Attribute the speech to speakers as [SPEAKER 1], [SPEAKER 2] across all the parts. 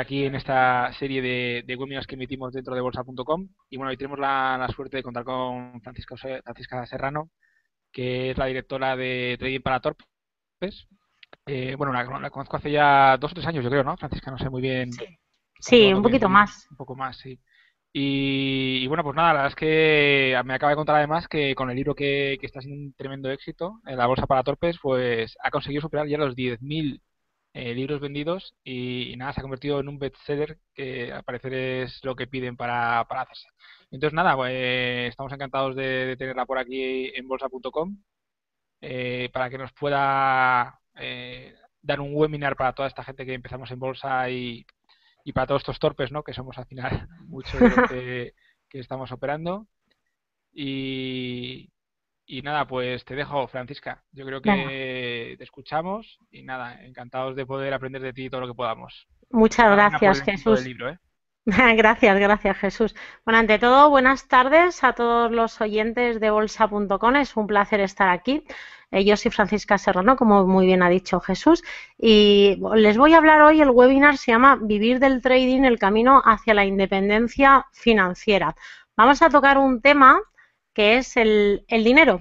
[SPEAKER 1] aquí en esta serie de, de webinars que emitimos dentro de bolsa.com. Y bueno, hoy tenemos la, suerte de contar con Francisca Serrano, que es la directora de Trading para Torpes. Eh, bueno, la, conozco hace ya dos o tres años, yo creo, ¿no? Francisca, no sé muy bien.
[SPEAKER 2] Sí, un poquito más.
[SPEAKER 1] Un poco más, sí. Y, bueno, pues nada, la verdad es que me acaba de contar además que con el libro que, que está siendo un tremendo éxito, La Bolsa para Torpes, pues ha conseguido superar ya los 10.000 eh, libros vendidos y, nada, se ha convertido en un bestseller que al parecer es lo que piden para, hacerse. Entonces nada, pues, estamos encantados de, tenerla por aquí en bolsa.com eh, para que nos pueda eh, dar un webinar para toda esta gente que empezamos en bolsa y, para todos estos torpes, ¿no? Que somos al final muchos de que estamos operando. Y, y nada, pues te dejo, Francisca. Yo creo que te escuchamos y nada, encantados de poder aprender de ti todo lo que podamos.
[SPEAKER 2] Muchas gracias, Jesús. ¿eh? gracias, gracias, Jesús. Bueno, ante todo, buenas tardes a todos los oyentes de bolsa.com. Es un placer estar aquí. Eh, yo soy Francisca Serrano, como muy bien ha dicho Jesús, y les voy a hablar hoy, el webinar se llama Vivir del Trading, el camino hacia la independencia financiera. Vamos a tocar un tema que es el, dinero.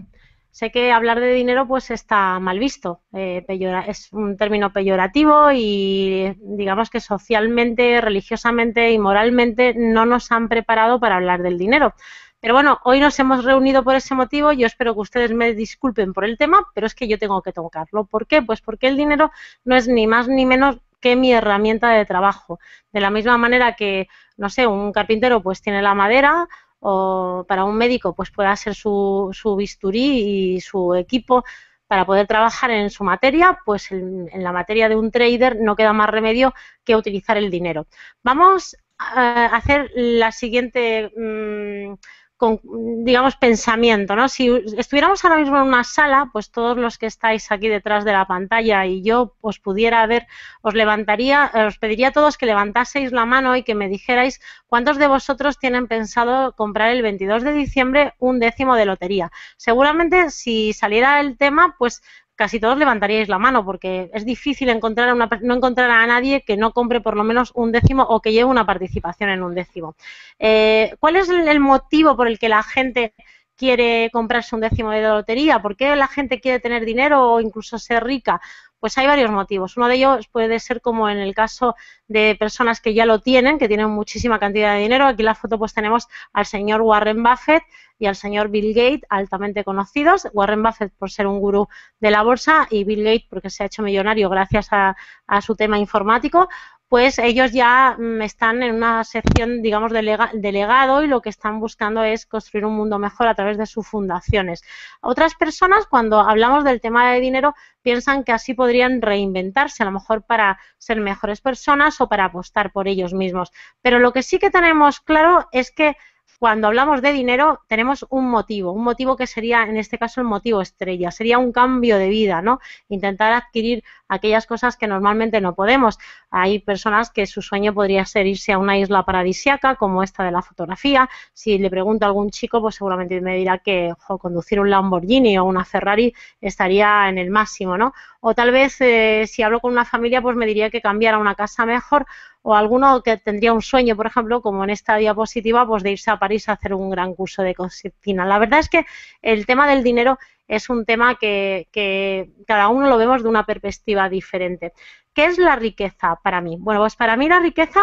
[SPEAKER 2] Sé que hablar de dinero pues está mal visto, eh, es un término peyorativo y digamos que socialmente, religiosamente y moralmente no nos han preparado para hablar del dinero. Pero bueno, hoy nos hemos reunido por ese motivo. Yo espero que ustedes me disculpen por el tema, pero es que yo tengo que tocarlo. ¿Por qué? Pues porque el dinero no es ni más ni menos que mi herramienta de trabajo. De la misma manera que, no sé, un carpintero pues tiene la madera o para un médico pues pueda ser su, bisturí y su equipo para poder trabajar en su materia, pues en, la materia de un trader no queda más remedio que utilizar el dinero. Vamos a hacer la siguiente... Mm, con, digamos, pensamiento, ¿no? Si estuviéramos ahora mismo en una sala, pues todos los que estáis aquí detrás de la pantalla y yo os pudiera ver, os levantaría, os pediría a todos que levantaseis la mano y que me dijerais cuántos de vosotros tienen pensado comprar el 22 de diciembre un décimo de lotería. Seguramente si saliera el tema, pues casi todos levantaríais la mano porque es difícil encontrar a una, no encontrar a nadie que no compre por lo menos un décimo o que lleve una participación en un décimo. Eh, ¿Cuál es el motivo por el que la gente quiere comprarse un décimo de lotería? ¿Por qué la gente quiere tener dinero o incluso ser rica? Pues hay varios motivos. Uno de ellos puede ser como en el caso de personas que ya lo tienen, que tienen muchísima cantidad de dinero. Aquí en la foto pues tenemos al señor Warren Buffett y al señor Bill Gates, altamente conocidos. Warren Buffett por ser un gurú de la bolsa y Bill Gates porque se ha hecho millonario gracias a su tema informático pues ellos ya mm, están en una sección, digamos, de legado y lo que están buscando es construir un mundo mejor a través de sus fundaciones. Otras personas, cuando hablamos del tema de dinero, piensan que así podrían reinventarse, a lo mejor para ser mejores personas o para apostar por ellos mismos. Pero lo que sí que tenemos claro es que cuando hablamos de dinero tenemos un motivo, un motivo que sería en este caso el motivo estrella, sería un cambio de vida, ¿no? Intentar adquirir aquellas cosas que normalmente no podemos. Hay personas que su sueño podría ser irse a una isla paradisiaca como esta de la fotografía. Si le pregunto a algún chico, pues seguramente me dirá que conducir un Lamborghini o una Ferrari estaría en el máximo, ¿no? O tal vez eh, si hablo con una familia, pues me diría que cambiar a una casa mejor o alguno que tendría un sueño, por ejemplo, como en esta diapositiva, pues de irse a París a hacer un gran curso de cocina. La verdad es que el tema del dinero es un tema que, cada uno lo vemos de una perspectiva diferente. ¿Qué es la riqueza para mí? Bueno, pues para mí la riqueza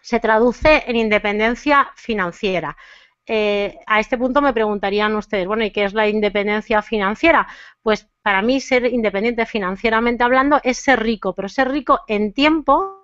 [SPEAKER 2] se traduce en independencia financiera. Eh, a este punto me preguntarían ustedes, bueno, ¿y qué es la independencia financiera? Pues para mí ser independiente financieramente hablando es ser rico, pero ser rico en tiempo,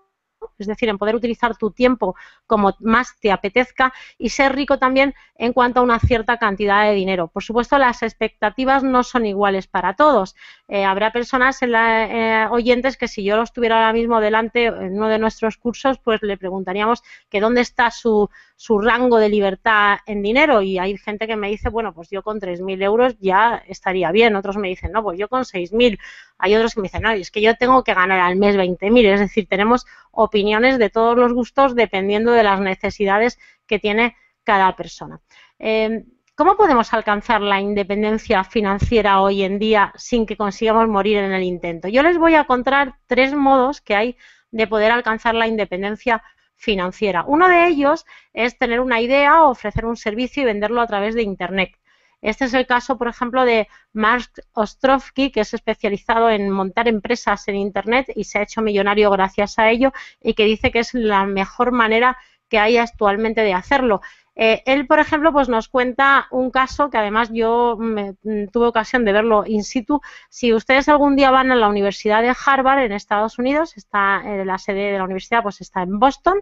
[SPEAKER 2] es decir, en poder utilizar tu tiempo como más te apetezca y ser rico también en cuanto a una cierta cantidad de dinero. Por supuesto, las expectativas no son iguales para todos. Eh, habrá personas en eh, oyentes que si yo los tuviera ahora mismo delante en uno de nuestros cursos, pues le preguntaríamos que dónde está su, su rango de libertad en dinero y hay gente que me dice, bueno, pues yo con 3.000 euros ya estaría bien, otros me dicen, no, pues yo con 6.000, hay otros que me dicen, no, es que yo tengo que ganar al mes 20.000, es decir, tenemos opiniones de todos los gustos dependiendo de las necesidades que tiene cada persona. Em, ¿Cómo podemos alcanzar la independencia financiera hoy en día sin que consigamos morir en el intento? Yo les voy a contar tres modos que hay de poder alcanzar la independencia financiera financiera. Uno de ellos es tener una idea, ofrecer un servicio y venderlo a través de Internet. Este es el caso, por ejemplo, de Mark Ostrovsky, que es especializado en montar empresas en Internet y se ha hecho millonario gracias a ello y que dice que es la mejor manera que hay actualmente de hacerlo. Eh, él, por ejemplo, pues nos cuenta un caso que además yo mm, tuve ocasión de verlo in situ. Si ustedes algún día van a la Universidad de Harvard en Estados Unidos, está eh, la sede de la universidad, pues está en Boston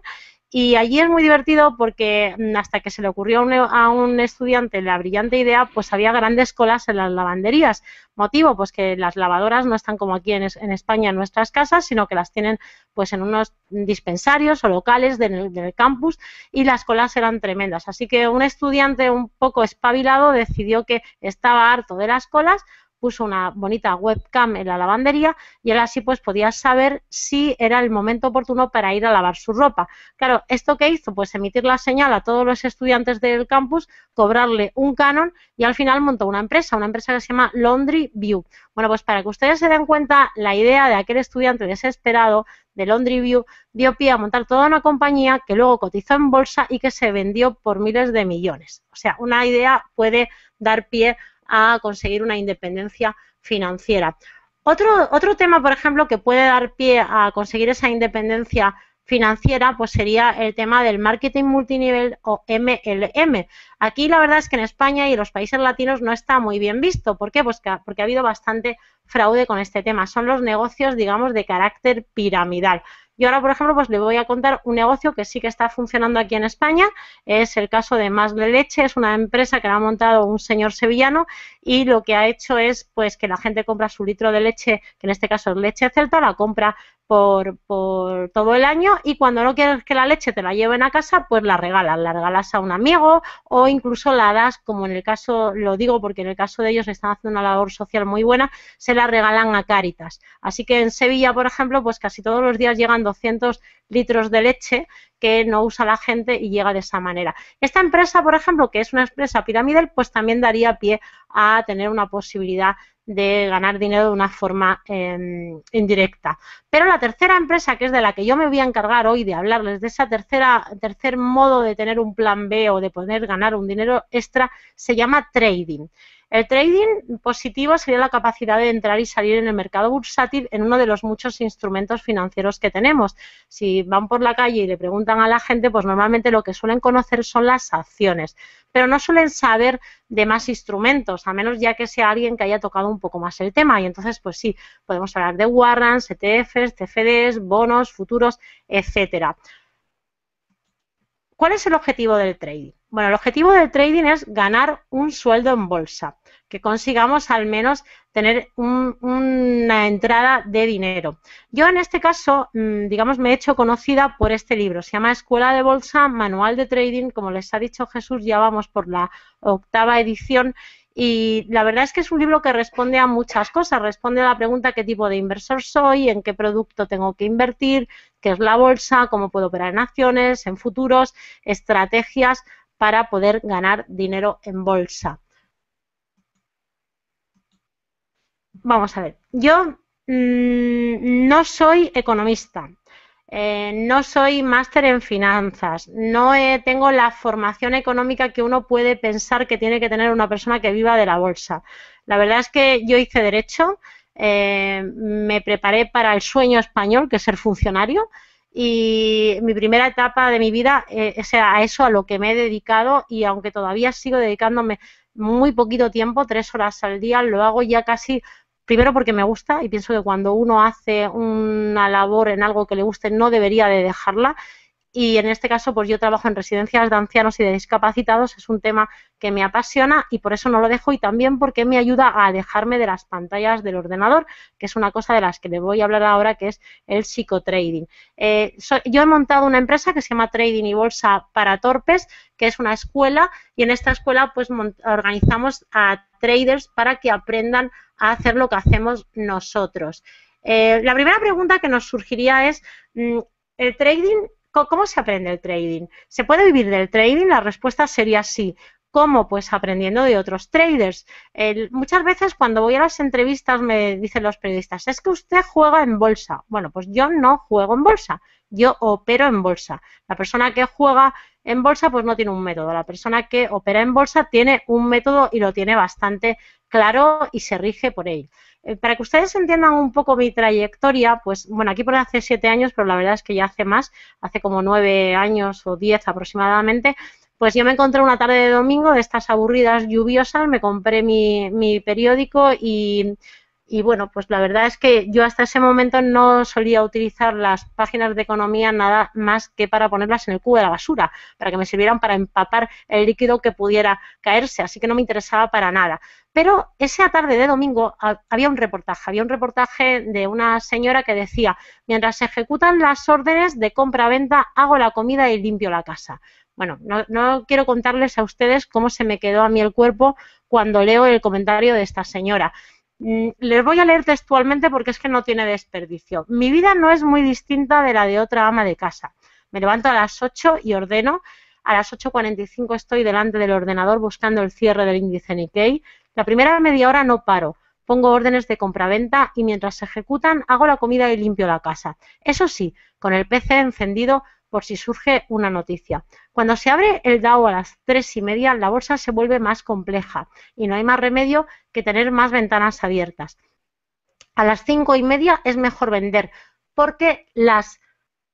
[SPEAKER 2] y allí es muy divertido porque mm, hasta que se le ocurrió a un estudiante la brillante idea, pues había grandes colas en las lavanderías. Motivo, pues que las lavadoras no están como aquí en, España en nuestras casas, sino que las tienen pues en unos dispensarios o locales del, del campus y las colas eran tremendas. Así que un estudiante un poco espabilado decidió que estaba harto de las colas, puso una bonita webcam en la lavandería y él así pues podía saber si era el momento oportuno para ir a lavar su ropa. Claro, ¿esto qué hizo? Pues emitir la señal a todos los estudiantes del campus, cobrarle un canon y al final montó una empresa, una empresa que se llama Laundry View. Bueno, pues para que ustedes se den cuenta, la idea de aquel estudiante desesperado de Laundry View dio pie a montar toda una compañía que luego cotizó en bolsa y que se vendió por miles de millones. O sea, una idea puede dar pie a conseguir una independencia financiera. Otro, otro tema, por ejemplo, que puede dar pie a conseguir esa independencia financiera, pues sería el tema del marketing multinivel o MLM. Aquí la verdad es que en España y en los países latinos no está muy bien visto. ¿Por qué? Pues porque ha habido bastante fraude con este tema. Son los negocios, digamos, de carácter piramidal. Y ahora, por ejemplo, pues le voy a contar un negocio que sí que está funcionando aquí en España. Es el caso de Más de Leche, es una empresa que la ha montado un señor sevillano y lo que ha hecho es pues que la gente compra su litro de leche, que en este caso es leche celta, la compra por, todo el año y cuando no quieres que la leche te la lleven a casa, pues la regalas, la regalas a un amigo o incluso la das, como en el caso, lo digo porque en el caso de ellos están haciendo una labor social muy buena, se la regalan a Cáritas. Así que en Sevilla, por ejemplo, pues casi todos los días llegan 200 litros de leche que no usa la gente y llega de esa manera. Esta empresa, por ejemplo, que es una empresa piramidal, pues también daría pie a tener una posibilidad de ganar dinero de una forma em, indirecta. Pero la tercera empresa, que es de la que yo me voy a encargar hoy de hablarles, de ese tercer modo de tener un plan B o de poder ganar un dinero extra, se llama trading. El trading positivo sería la capacidad de entrar y salir en el mercado bursátil en uno de los muchos instrumentos financieros que tenemos. Si van por la calle y le preguntan a la gente, pues normalmente lo que suelen conocer son las acciones, pero no suelen saber de más instrumentos, a menos ya que sea alguien que haya tocado un poco más el tema. Y entonces, pues sí, podemos hablar de warrants, ETFs, CFDs, bonos, futuros, etcétera. ¿Cuál es el objetivo del trading? Bueno, el objetivo del trading es ganar un sueldo en bolsa, que consigamos al menos tener una entrada de dinero. Yo en este caso, mm, digamos, me he hecho conocida por este libro. Se llama Escuela de Bolsa, Manual de Trading. Como les ha dicho Jesús, ya vamos por la octava edición. Y la verdad es que es un libro que responde a muchas cosas. Responde a la pregunta qué tipo de inversor soy, en qué producto tengo que invertir, qué es la bolsa, cómo puedo operar en acciones, en futuros, estrategias para poder ganar dinero en bolsa. Vamos a ver, yo mm, no soy economista, eh, no soy máster en finanzas, no eh, tengo la formación económica que uno puede pensar que tiene que tener una persona que viva de la bolsa. La verdad es que yo hice derecho, eh, me preparé para el sueño español, que es ser funcionario, y mi primera etapa de mi vida eh, es a eso a lo que me he dedicado y aunque todavía sigo dedicándome muy poquito tiempo, tres horas al día, lo hago ya casi primero porque me gusta y pienso que cuando uno hace una labor en algo que le guste no debería de dejarla y en este caso pues yo trabajo en residencias de ancianos y de discapacitados, es un tema que me apasiona y por eso no lo dejo y también porque me ayuda a alejarme de las pantallas del ordenador, que es una cosa de las que le voy a hablar ahora que es el psicotrading. Eh, yo he montado una empresa que se llama Trading y Bolsa para Torpes, que es una escuela y en esta escuela pues organizamos a traders para que aprendan a hacer lo que hacemos nosotros. Eh, la primera pregunta que nos surgiría es, mm, ¿el trading ¿Cómo se aprende el trading? ¿Se puede vivir del trading? La respuesta sería sí. ¿Cómo? Pues aprendiendo de otros traders. muchas veces cuando voy a las entrevistas me dicen los periodistas, es que usted juega en bolsa. Bueno, pues yo no juego en bolsa, yo opero en bolsa. La persona que juega en bolsa pues no tiene un método, la persona que opera en bolsa tiene un método y lo tiene bastante claro y se rige por él. Eh, para que ustedes entiendan un poco mi trayectoria, pues bueno, aquí por hace siete años, pero la verdad es que ya hace más, hace como nueve años o diez aproximadamente, pues yo me encontré una tarde de domingo de estas aburridas lluviosas, me compré mi, mi periódico y y bueno, pues la verdad es que yo hasta ese momento no solía utilizar las páginas de economía nada más que para ponerlas en el cubo de la basura, para que me sirvieran para empapar el líquido que pudiera caerse, así que no me interesaba para nada. Pero esa tarde de domingo había un reportaje, había un reportaje de una señora que decía, mientras se ejecutan las órdenes de compra-venta, hago la comida y limpio la casa. Bueno, no, no, quiero contarles a ustedes cómo se me quedó a mí el cuerpo cuando leo el comentario de esta señora. Mm, les voy a leer textualmente porque es que no tiene desperdicio. Mi vida no es muy distinta de la de otra ama de casa. Me levanto a las 8 y ordeno. A las 8.45 estoy delante del ordenador buscando el cierre del índice Nikkei. La primera media hora no paro. Pongo órdenes de compraventa y mientras se ejecutan hago la comida y limpio la casa. Eso sí, con el PC encendido por si surge una noticia. Cuando se abre el DAO a las tres y media, la bolsa se vuelve más compleja y no hay más remedio que tener más ventanas abiertas. A las cinco y media es mejor vender porque las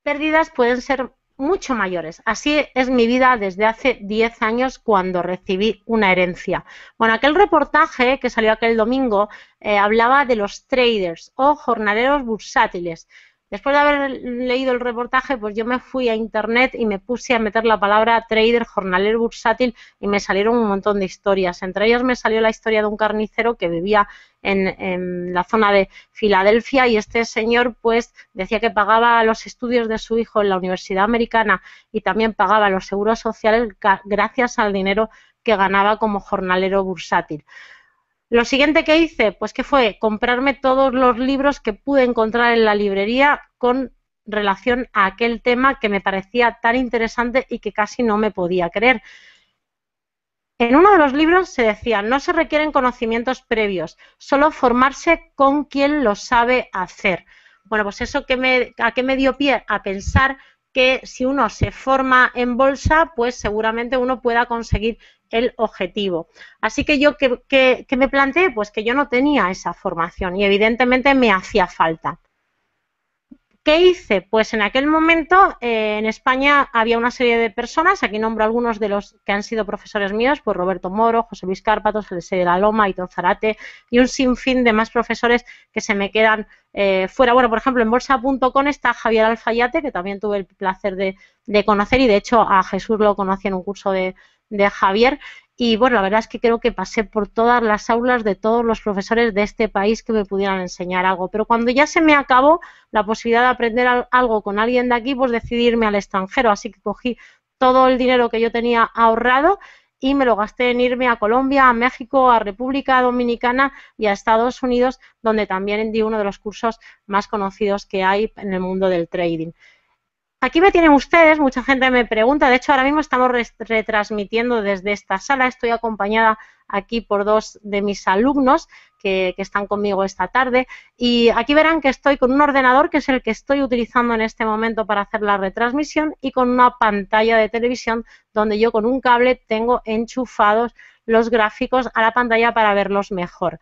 [SPEAKER 2] pérdidas pueden ser mucho mayores. Así es mi vida desde hace 10 años cuando recibí una herencia. Bueno, aquel reportaje que salió aquel domingo eh, hablaba de los traders o jornaleros bursátiles. Después de haber leído el reportaje, pues yo me fui a internet y me puse a meter la palabra trader, jornalero bursátil y me salieron un montón de historias. Entre ellas me salió la historia de un carnicero que vivía en, la zona de Filadelfia y este señor pues decía que pagaba los estudios de su hijo en la Universidad Americana y también pagaba los seguros sociales gracias al dinero que ganaba como jornalero bursátil. Lo siguiente que hice, pues que fue comprarme todos los libros que pude encontrar en la librería con relación a aquel tema que me parecía tan interesante y que casi no me podía creer. En uno de los libros se decía, no se requieren conocimientos previos, solo formarse con quien lo sabe hacer. Bueno, pues eso que me, a qué me dio pie a pensar que si uno se forma en bolsa, pues seguramente uno pueda conseguir el objetivo. Así que yo que, me planteé, pues que yo no tenía esa formación y evidentemente me hacía falta. ¿Qué hice? Pues en aquel momento eh, en España había una serie de personas, aquí nombro algunos de los que han sido profesores míos, pues Roberto Moro, José Luis Cárpatos, sede de la Loma, y Zarate y un sinfín de más profesores que se me quedan eh, fuera. Bueno, por ejemplo, en bolsa.com está Javier Alfayate, que también tuve el placer de, de conocer y de hecho a Jesús lo conocí en un curso de, de Javier. Y bueno, la verdad es que creo que pasé por todas las aulas de todos los profesores de este país que me pudieran enseñar algo. Pero cuando ya se me acabó la posibilidad de aprender algo con alguien de aquí, pues decidí irme al extranjero. Así que cogí todo el dinero que yo tenía ahorrado y me lo gasté en irme a Colombia, a México, a República Dominicana y a Estados Unidos, donde también di uno de los cursos más conocidos que hay en el mundo del trading. Aquí me tienen ustedes, mucha gente me pregunta, de hecho ahora mismo estamos retransmitiendo desde esta sala, estoy acompañada aquí por dos de mis alumnos que, están conmigo esta tarde y aquí verán que estoy con un ordenador que es el que estoy utilizando en este momento para hacer la retransmisión y con una pantalla de televisión donde yo con un cable tengo enchufados los gráficos a la pantalla para verlos mejor.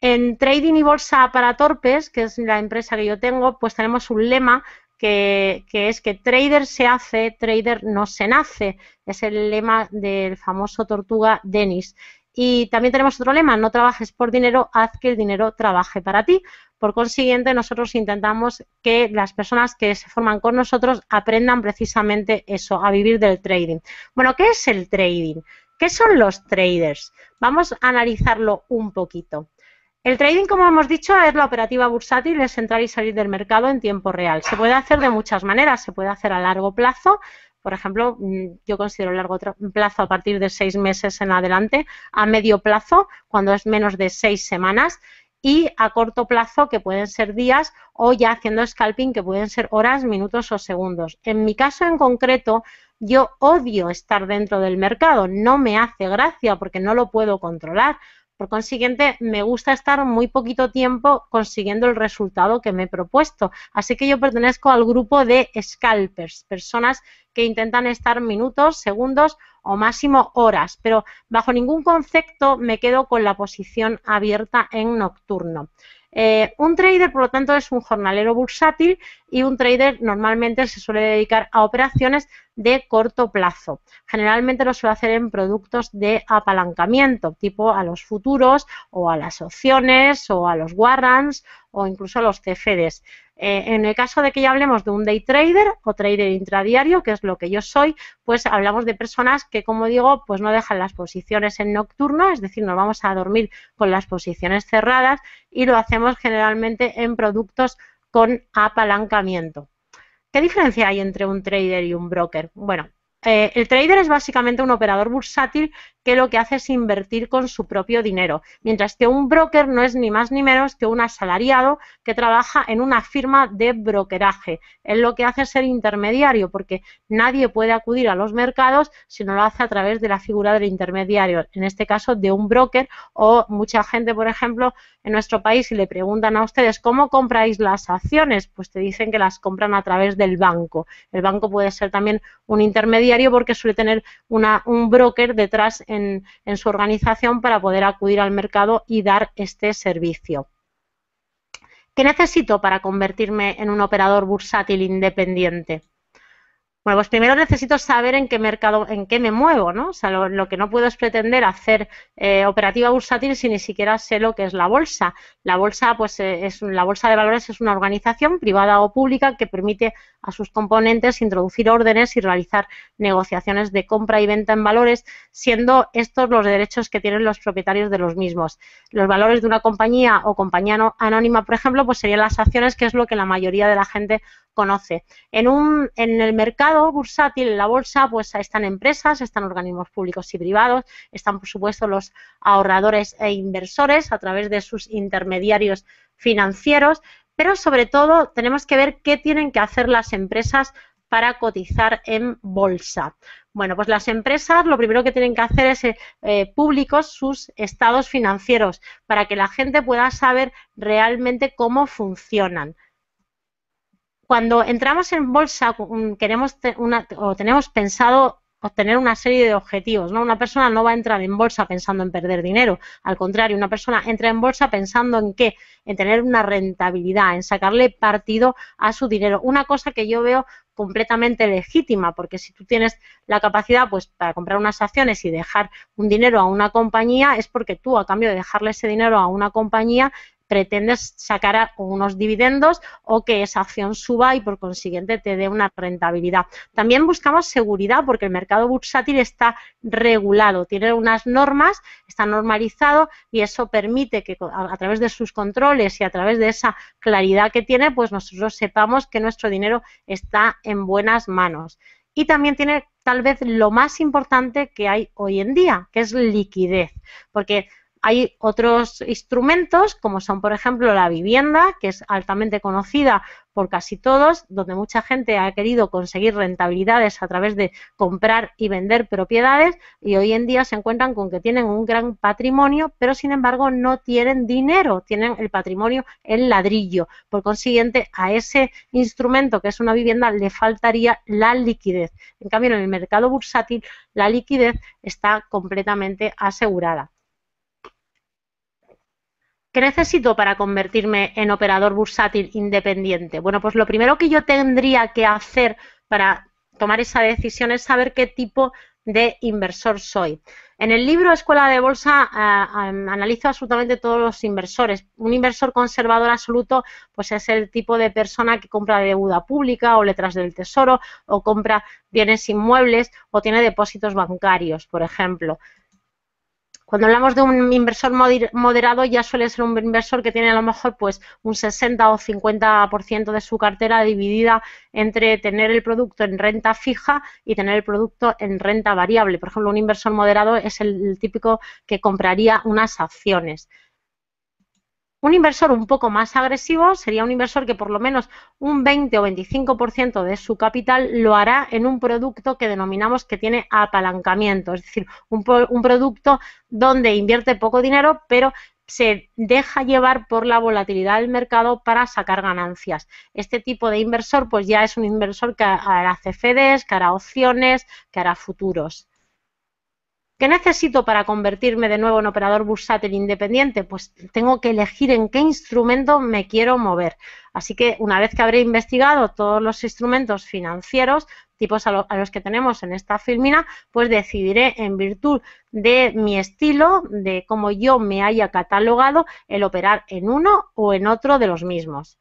[SPEAKER 2] En Trading y Bolsa para Torpes, que es la empresa que yo tengo, pues tenemos un lema que, es que trader se hace, trader no se nace. Es el lema del famoso tortuga Denis Y también tenemos otro lema, no trabajes por dinero, haz que el dinero trabaje para ti. Por consiguiente, nosotros intentamos que las personas que se forman con nosotros aprendan precisamente eso, a vivir del trading. Bueno, ¿qué es el trading? ¿Qué son los traders? Vamos a analizarlo un poquito. El trading, como hemos dicho, es la operativa bursátil, es entrar y salir del mercado en tiempo real. Se puede hacer de muchas maneras, se puede hacer a largo plazo, por ejemplo, mm, yo considero largo plazo a partir de seis meses en adelante, a medio plazo, cuando es menos de seis semanas, y a corto plazo, que pueden ser días, o ya haciendo scalping, que pueden ser horas, minutos o segundos. En mi caso en concreto, yo odio estar dentro del mercado, no me hace gracia porque no lo puedo controlar. Por consiguiente, me gusta estar muy poquito tiempo consiguiendo el resultado que me he propuesto. Así que yo pertenezco al grupo de scalpers, personas que intentan estar minutos, segundos o máximo horas, pero bajo ningún concepto me quedo con la posición abierta en nocturno. Eh, un trader, por lo tanto, es un jornalero bursátil y un trader normalmente se suele dedicar a operaciones de corto plazo. Generalmente lo suele hacer en productos de apalancamiento, tipo a los futuros o a las opciones o a los warrants o incluso a los CFDs. Eh, en el caso de que ya hablemos de un day trader o trader intradiario, que es lo que yo soy, pues hablamos de personas que, como digo, pues no dejan las posiciones en nocturno, es decir, nos vamos a dormir con las posiciones cerradas y lo hacemos generalmente en productos con apalancamiento. ¿Qué diferencia hay entre un trader y un broker? Bueno, eh, el trader es básicamente un operador bursátil que lo que hace es invertir con su propio dinero, mientras que un broker no es ni más ni menos que un asalariado que trabaja en una firma de brokeraje. es lo que hace ser intermediario, porque nadie puede acudir a los mercados si no lo hace a través de la figura del intermediario, en este caso de un broker o mucha gente, por ejemplo, en nuestro país, si le preguntan a ustedes cómo compráis las acciones, pues te dicen que las compran a través del banco. El banco puede ser también un intermediario porque suele tener un broker detrás en su organización para poder acudir al mercado y dar este servicio. ¿Qué necesito para convertirme en un operador bursátil independiente? Bueno, pues primero necesito saber en qué mercado, en qué me muevo, ¿no? O sea, lo, que no puedo es pretender hacer eh, operativa bursátil si ni siquiera sé lo que es la bolsa. La bolsa, pues, eh, la bolsa de valores es una organización privada o pública que permite a sus componentes introducir órdenes y realizar negociaciones de compra y venta en valores, siendo estos los derechos que tienen los propietarios de los mismos. Los valores de una compañía o compañía anónima, por ejemplo, pues serían las acciones, que es lo que la mayoría de la gente conoce. En, el mercado bursátil, en la bolsa, pues están empresas, están organismos públicos y privados, están por supuesto los ahorradores e inversores a través de sus intermediarios financieros, pero sobre todo tenemos que ver qué tienen que hacer las empresas para cotizar en bolsa. Bueno, pues las empresas lo primero que tienen que hacer es eh, eh públicos sus estados financieros para que la gente pueda saber realmente cómo funcionan. Cuando entramos en bolsa, queremos o tenemos pensado obtener una serie de objetivos. ¿no? Una persona no va a entrar en bolsa pensando en perder dinero. Al contrario, una persona entra en bolsa pensando en qué? En tener una rentabilidad, en sacarle partido a su dinero. Una cosa que yo veo completamente legítima, porque si tú tienes la capacidad pues para comprar unas acciones y dejar un dinero a una compañía, es porque tú a cambio de dejarle ese dinero a una compañía pretendes sacar unos dividendos o que esa acción suba y por consiguiente te dé una rentabilidad. También buscamos seguridad porque el mercado bursátil está regulado, tiene unas normas, está normalizado y eso permite que a, través de sus controles y a través de esa claridad que tiene, pues nosotros sepamos que nuestro dinero está en buenas manos. Y también tiene tal vez lo más importante que hay hoy en día, que es liquidez, porque hay otros instrumentos, como son, por ejemplo, la vivienda, que es altamente conocida por casi todos, donde mucha gente ha querido conseguir rentabilidades a través de comprar y vender propiedades y hoy en día se encuentran con que tienen un gran patrimonio, pero sin embargo no tienen dinero, tienen el patrimonio en ladrillo. Por consiguiente, a ese instrumento que es una vivienda le faltaría la liquidez. En cambio, en el mercado bursátil la liquidez está completamente asegurada. ¿Qué necesito para convertirme en operador bursátil independiente? Bueno, pues lo primero que yo tendría que hacer para tomar esa decisión es saber qué tipo de inversor soy. En el libro Escuela de Bolsa eh, analizo absolutamente todos los inversores. Un inversor conservador absoluto pues es el tipo de persona que compra deuda pública o letras del tesoro o compra bienes inmuebles o tiene depósitos bancarios, por ejemplo. Cuando hablamos de un inversor moderado ya suele ser un inversor que tiene a lo mejor pues un 60 o 50% de su cartera dividida entre tener el producto en renta fija y tener el producto en renta variable. Por ejemplo, un inversor moderado es el típico que compraría unas acciones. Un inversor un poco más agresivo sería un inversor que por lo menos un 20 o 25% de su capital lo hará en un producto que denominamos que tiene apalancamiento, es decir, un, un producto donde invierte poco dinero, pero se deja llevar por la volatilidad del mercado para sacar ganancias. Este tipo de inversor pues ya es un inversor que hará CFDs, que hará opciones, que hará futuros. ¿Qué necesito para convertirme de nuevo en operador bursátil independiente? Pues tengo que elegir en qué instrumento me quiero mover. Así que una vez que habré investigado todos los instrumentos financieros, tipos a, los que tenemos en esta filmina, pues decidiré en virtud de mi estilo, de cómo yo me haya catalogado, el operar en uno o en otro de los mismos.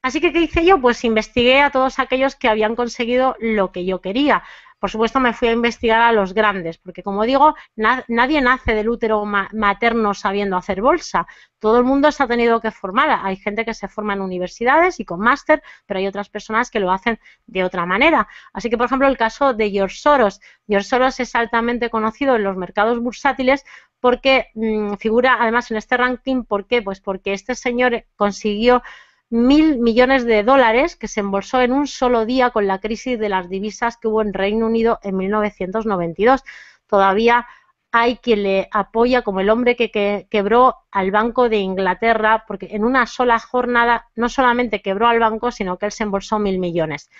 [SPEAKER 2] Así que, ¿qué hice yo? Pues investigué a todos aquellos que habían conseguido lo que yo quería. Por supuesto, me fui a investigar a los grandes, porque como digo, nadie nace del útero materno sabiendo hacer bolsa. Todo el mundo se ha tenido que formar. Hay gente que se forma en universidades y con máster, pero hay otras personas que lo hacen de otra manera. Así que, por ejemplo, el caso de George Soros. George Soros es altamente conocido en los mercados bursátiles porque mm, figura además en este ranking. ¿Por qué? Pues porque este señor consiguió mil millones de dólares que se embolsó en un solo día con la crisis de las divisas que hubo en Reino Unido en 1992. Todavía hay quien le apoya como el hombre que, quebró al Banco de Inglaterra, porque en una sola jornada no solamente quebró al banco, sino que él se embolsó mil millones.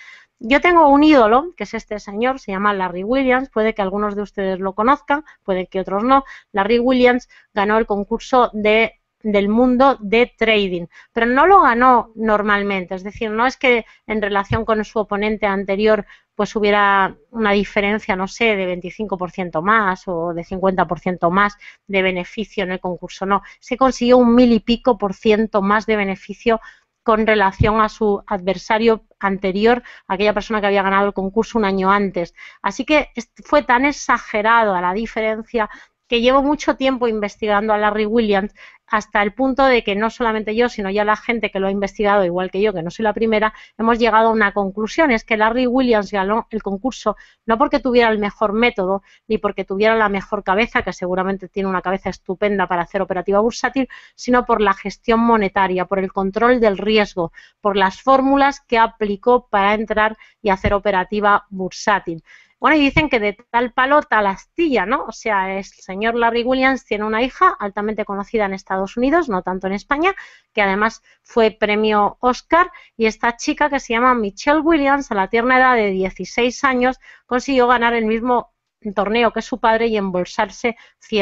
[SPEAKER 2] Yo tengo un ídolo, que es este señor, se llama Larry Williams, puede que algunos de ustedes lo conozcan, puede que otros no. Larry Williams ganó el concurso de del mundo de trading, pero no lo ganó normalmente, es decir, no es que en relación con su oponente anterior pues hubiera una diferencia, no sé, de 25% más o de 50% más de beneficio en el concurso, no, se consiguió un mil y pico por ciento más de beneficio con relación a su adversario anterior, aquella persona que había ganado el concurso un año antes. Así que fue tan exagerado a la diferencia que llevo mucho tiempo investigando a Larry Williams hasta el punto de que no solamente yo, sino ya la gente que lo ha investigado igual que yo, que no soy la primera, hemos llegado a una conclusión, es que Larry Williams ganó el concurso no porque tuviera el mejor método, ni porque tuviera la mejor cabeza, que seguramente tiene una cabeza estupenda para hacer operativa bursátil, sino por la gestión monetaria, por el control del riesgo, por las fórmulas que aplicó para entrar y hacer operativa bursátil. Bueno, y dicen que de tal palo, tal astilla, ¿no? O sea, el señor Larry Williams tiene una hija altamente conocida en Estados Unidos, no tanto en España, que además fue premio Oscar, y esta chica que se llama Michelle Williams, a la tierna edad de 16 años, consiguió ganar el mismo torneo que su padre y embolsarse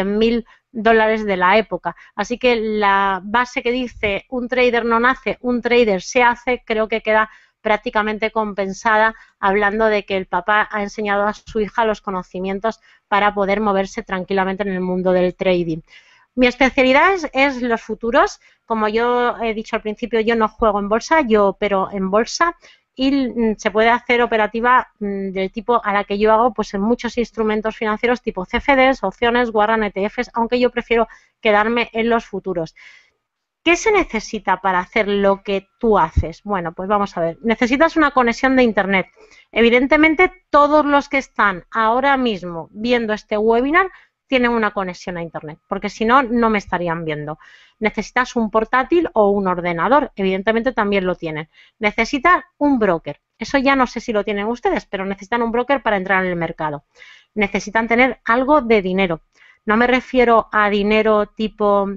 [SPEAKER 2] mil dólares de la época. Así que la base que dice un trader no nace, un trader se hace, creo que queda prácticamente compensada hablando de que el papá ha enseñado a su hija los conocimientos para poder moverse tranquilamente en el mundo del trading. Mi especialidad es, los futuros. Como yo he dicho al principio, yo no juego en bolsa, yo opero en bolsa y mm, se puede hacer operativa mm, del tipo a la que yo hago pues en muchos instrumentos financieros tipo CFDs, opciones, guardan ETFs, aunque yo prefiero quedarme en los futuros. ¿Qué se necesita para hacer lo que tú haces? Bueno, pues vamos a ver. Necesitas una conexión de Internet. Evidentemente, todos los que están ahora mismo viendo este webinar tienen una conexión a Internet, porque si no, no me estarían viendo. Necesitas un portátil o un ordenador, evidentemente también lo tienen. Necesitas un broker, eso ya no sé si lo tienen ustedes, pero necesitan un broker para entrar en el mercado. Necesitan tener algo de dinero. No me refiero a dinero tipo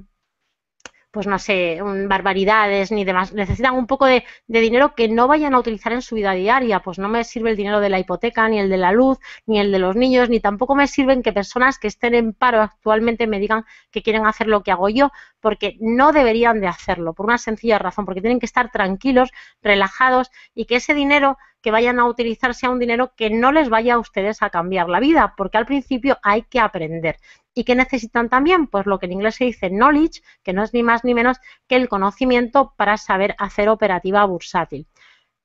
[SPEAKER 2] pues no sé, mm, barbaridades ni demás. Necesitan un poco de, de, dinero que no vayan a utilizar en su vida diaria. Pues no me sirve el dinero de la hipoteca, ni el de la luz, ni el de los niños, ni tampoco me sirven que personas que estén en paro actualmente me digan que quieren hacer lo que hago yo, porque no deberían de hacerlo, por una sencilla razón, porque tienen que estar tranquilos, relajados y que ese dinero que vayan a utilizarse a un dinero que no les vaya a ustedes a cambiar la vida, porque al principio hay que aprender. ¿Y qué necesitan también? Pues lo que en inglés se dice knowledge, que no es ni más ni menos que el conocimiento para saber hacer operativa bursátil.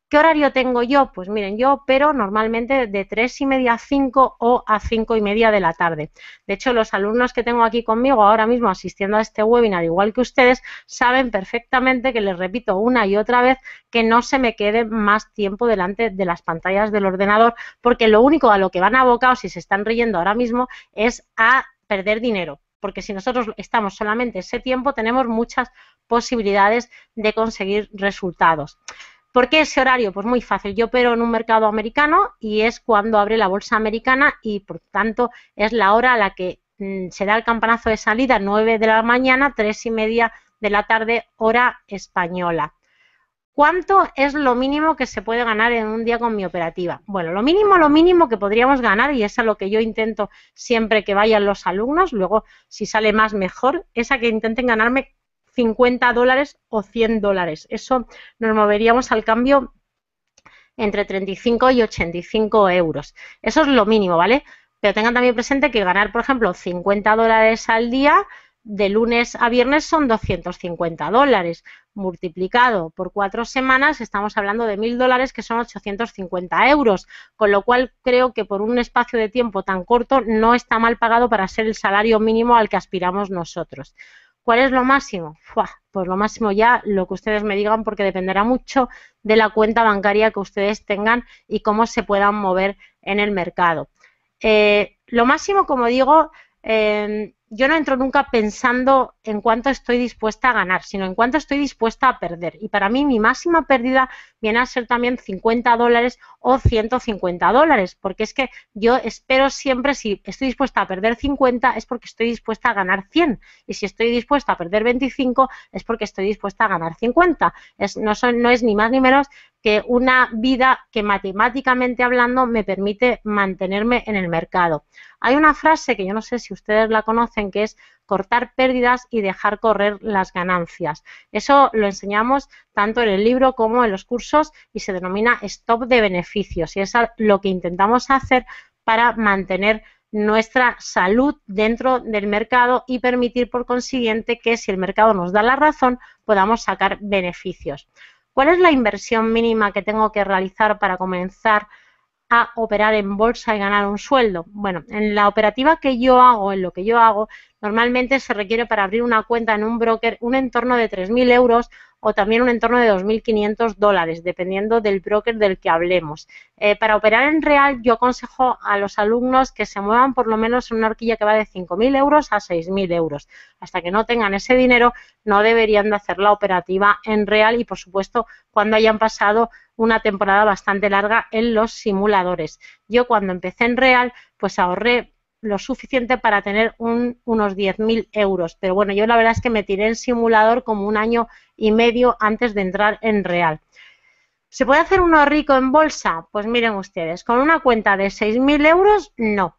[SPEAKER 2] ¿Qué horario tengo yo? Pues miren, yo opero normalmente de 3 y media a 5 o a 5 y media de la tarde. De hecho, los alumnos que tengo aquí conmigo ahora mismo asistiendo a este webinar, igual que ustedes, saben perfectamente que les repito una y otra vez que no se me quede más tiempo delante de las pantallas del ordenador, porque lo único a lo que van a o si se están riendo ahora mismo es a perder dinero porque si nosotros estamos solamente ese tiempo tenemos muchas posibilidades de conseguir resultados. ¿Por qué ese horario? Pues muy fácil. Yo opero en un mercado americano y es cuando abre la bolsa americana y por tanto es la hora a la que mm, se da el campanazo de salida, 9 de la mañana, 3 y media de la tarde, hora española. ¿Cuánto es lo mínimo que se puede ganar en un día con mi operativa? Bueno, lo mínimo, lo mínimo que podríamos ganar, y es a lo que yo intento siempre que vayan los alumnos, luego si sale más mejor, es a que intenten ganarme 50 dólares o 100 dólares. Eso nos moveríamos al cambio entre 35 y 85 euros. Eso es lo mínimo, ¿vale? Pero tengan también presente que ganar, por ejemplo, 50 dólares al día de lunes a viernes son 250 dólares. Multiplicado por cuatro semanas estamos hablando de 1.000 dólares que son 850 euros, con lo cual creo que por un espacio de tiempo tan corto no está mal pagado para ser el salario mínimo al que aspiramos nosotros. ¿Cuál es lo máximo? Pues lo máximo ya lo que ustedes me digan porque dependerá mucho de la cuenta bancaria que ustedes tengan y cómo se puedan mover en el mercado. Eh, lo máximo, como digo, eh, yo no entro nunca pensando en cuánto estoy dispuesta a ganar, sino en cuánto estoy dispuesta a perder. Y para mí mi máxima pérdida viene a ser también 50 dólares o 150 dólares, porque es que yo espero siempre, si estoy dispuesta a perder 50 es porque estoy dispuesta a ganar 100, y si estoy dispuesta a perder 25 es porque estoy dispuesta a ganar 50. Es, no, son, no es ni más ni menos que una vida que matemáticamente hablando me permite mantenerme en el mercado. Hay una frase que yo no sé si ustedes la conocen que es cortar pérdidas y dejar correr las ganancias. Eso lo enseñamos tanto en el libro como en los cursos y se denomina stop de beneficios y es lo que intentamos hacer para mantener nuestra salud dentro del mercado y permitir por consiguiente que si el mercado nos da la razón podamos sacar beneficios. ¿Cuál es la inversión mínima que tengo que realizar para comenzar a operar en bolsa y ganar un sueldo? Bueno, en la operativa que yo hago, en lo que yo hago, normalmente se requiere para abrir una cuenta en un broker un entorno de 3.000 euros o también un entorno de 2.500 dólares, dependiendo del broker del que hablemos. Eh, para operar en real, yo aconsejo a los alumnos que se muevan por lo menos en una horquilla que va de 5.000 euros a 6.000 euros. Hasta que no tengan ese dinero, no deberían de hacer la operativa en real y, por supuesto, cuando hayan pasado una temporada bastante larga en los simuladores. Yo cuando empecé en real, pues ahorré lo suficiente para tener unos 10.000 euros. Pero bueno, yo la verdad es que me tiré el simulador como un año y medio antes de entrar en real. ¿Se puede hacer uno rico en bolsa? Pues miren ustedes, con una cuenta de 6.000 euros, no.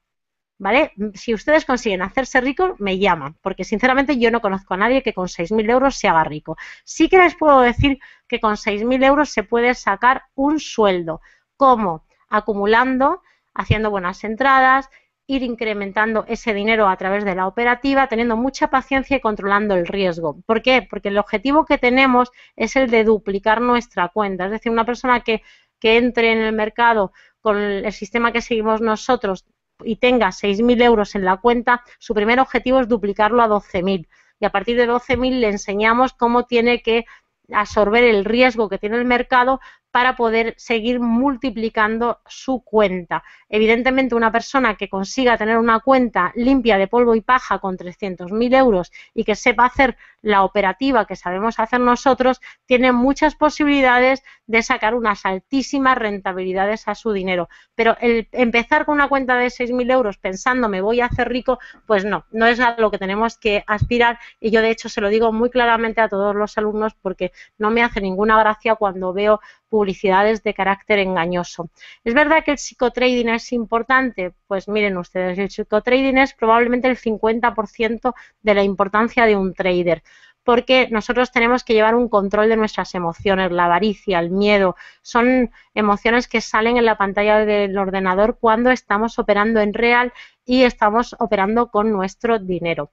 [SPEAKER 2] ¿Vale? Si ustedes consiguen hacerse ricos, me llaman, porque sinceramente yo no conozco a nadie que con 6.000 euros se haga rico. Sí que les puedo decir que con 6.000 euros se puede sacar un sueldo. ¿Cómo? Acumulando, haciendo buenas entradas, ir incrementando ese dinero a través de la operativa, teniendo mucha paciencia y controlando el riesgo. ¿Por qué? Porque el objetivo que tenemos es el de duplicar nuestra cuenta. Es decir, una persona que, entre en el mercado con el sistema que seguimos nosotros y tenga 6.000 euros en la cuenta, su primer objetivo es duplicarlo a 12.000. Y a partir de 12.000 le enseñamos cómo tiene que absorber el riesgo que tiene el mercado para poder seguir multiplicando su cuenta. Evidentemente, una persona que consiga tener una cuenta limpia de polvo y paja con 300.000 euros y que sepa hacer la operativa que sabemos hacer nosotros, tiene muchas posibilidades de sacar unas altísimas rentabilidades a su dinero. Pero el empezar con una cuenta de 6.000 euros pensando me voy a hacer rico, pues no, no es a lo que tenemos que aspirar y yo de hecho se lo digo muy claramente a todos los alumnos porque no me hace ninguna gracia cuando veo publicidades de carácter engañoso. ¿Es verdad que el psicotrading es importante? Pues miren ustedes, el psicotrading es probablemente el 50% de la importancia de un trader porque nosotros tenemos que llevar un control de nuestras emociones, la avaricia, el miedo, son emociones que salen en la pantalla del ordenador cuando estamos operando en real y estamos operando con nuestro dinero.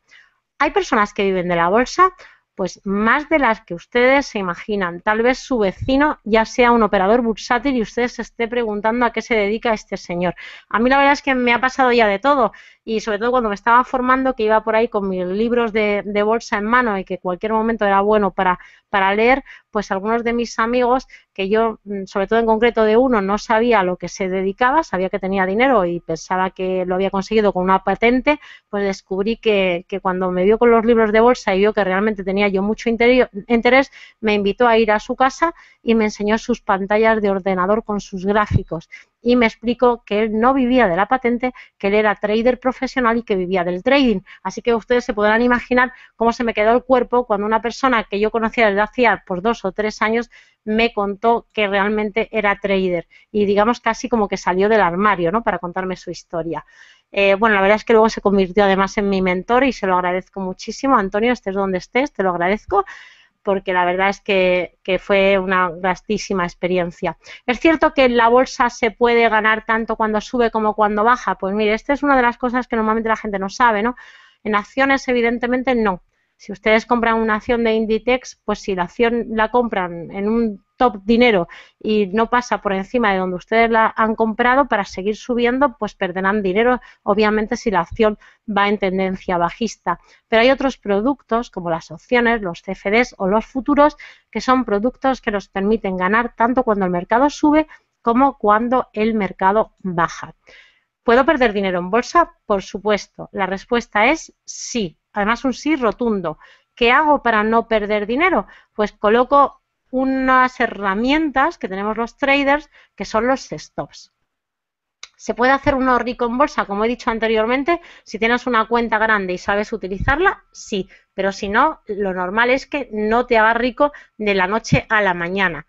[SPEAKER 2] Hay personas que viven de la bolsa, pues más de las que ustedes se imaginan. Tal vez su vecino ya sea un operador bursátil y ustedes se esté preguntando a qué se dedica este señor. A mí la verdad es que me ha pasado ya de todo y sobre todo cuando me estaba formando que iba por ahí con mis libros de, de bolsa en mano y que cualquier momento era bueno para, para leer, pues algunos de mis amigos que yo, mm, sobre todo en concreto de uno, no sabía a lo que se dedicaba, sabía que tenía dinero y pensaba que lo había conseguido con una patente, pues descubrí que, que cuando me vio con los libros de bolsa y vio que realmente tenía yo mucho interés, me invitó a ir a su casa y me enseñó sus pantallas de ordenador con sus gráficos y me explicó que él no vivía de la patente, que él era trader profesional y que vivía del trading. Así que ustedes se podrán imaginar cómo se me quedó el cuerpo cuando una persona que yo conocía desde hacía pues, dos o tres años me contó que realmente era trader y digamos casi como que salió del armario, ¿no? Para contarme su historia. Eh, bueno, la verdad es que luego se convirtió además en mi mentor y se lo agradezco muchísimo. Antonio, estés donde estés, te lo agradezco porque la verdad es que, fue una gastísima experiencia. Es cierto que en la bolsa se puede ganar tanto cuando sube como cuando baja. Pues mire, esta es una de las cosas que normalmente la gente no sabe, ¿no? En acciones, evidentemente, no. Si ustedes compran una acción de Inditex, pues si la acción la compran en un top dinero y no pasa por encima de donde ustedes la han comprado, para seguir subiendo, pues perderán dinero, obviamente, si la acción va en tendencia bajista. Pero hay otros productos, como las opciones, los CFDs o los futuros, que son productos que nos permiten ganar tanto cuando el mercado sube como cuando el mercado baja. ¿Puedo perder dinero en bolsa? Por supuesto. La respuesta es sí además un sí rotundo. ¿Qué hago para no perder dinero? Pues coloco unas herramientas que tenemos los traders, que son los stops. Se puede hacer uno rico en bolsa, como he dicho anteriormente, si tienes una cuenta grande y sabes utilizarla, sí, pero si no, lo normal es que no te hagas rico de la noche a la mañana.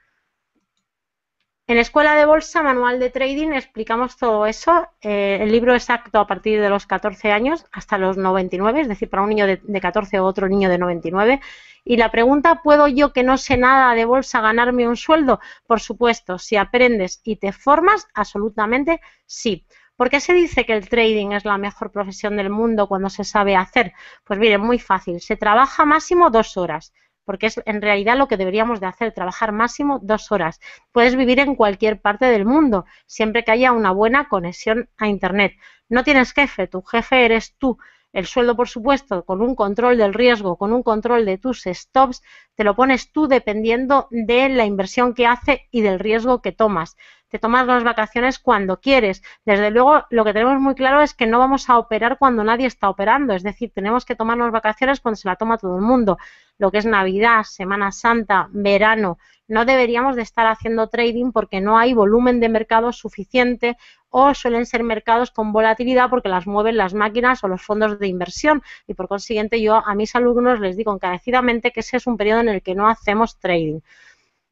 [SPEAKER 2] En Escuela de Bolsa, Manual de Trading, explicamos todo eso. Eh, el libro exacto a partir de los 14 años hasta los 99, es decir, para un niño de, 14 o otro niño de 99. Y la pregunta, ¿puedo yo que no sé nada de bolsa ganarme un sueldo? Por supuesto, si aprendes y te formas, absolutamente sí. ¿Por qué se dice que el trading es la mejor profesión del mundo cuando se sabe hacer? Pues mire, muy fácil. Se trabaja máximo dos horas porque es en realidad lo que deberíamos de hacer, trabajar máximo dos horas. Puedes vivir en cualquier parte del mundo, siempre que haya una buena conexión a Internet. No tienes jefe, tu jefe eres tú. El sueldo, por supuesto, con un control del riesgo, con un control de tus stops, te lo pones tú dependiendo de la inversión que hace y del riesgo que tomas. Te tomas las vacaciones cuando quieres. Desde luego, lo que tenemos muy claro es que no vamos a operar cuando nadie está operando, es decir, tenemos que tomarnos vacaciones cuando se la toma todo el mundo. Lo que es Navidad, Semana Santa, verano, no deberíamos de estar haciendo trading porque no hay volumen de mercado suficiente o suelen ser mercados con volatilidad porque las mueven las máquinas o los fondos de inversión y por consiguiente yo a mis alumnos les digo encarecidamente que ese es un periodo en el que no hacemos trading.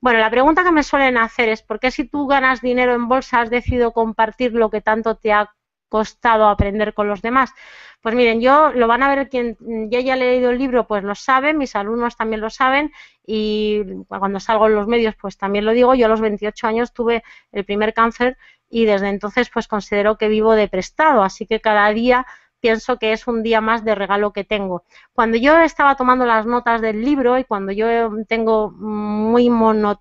[SPEAKER 2] Bueno, la pregunta que me suelen hacer es ¿por qué si tú ganas dinero en bolsa has decidido compartir lo que tanto te ha costado aprender con los demás? Pues miren, yo lo van a ver quien ya haya leído el libro, pues lo sabe, mis alumnos también lo saben y cuando salgo en los medios pues también lo digo, yo a los 28 años tuve el primer cáncer y desde entonces pues considero que vivo de prestado, así que cada día pienso que es un día más de regalo que tengo. Cuando yo estaba tomando las notas del libro y cuando yo mm, tengo muy mm,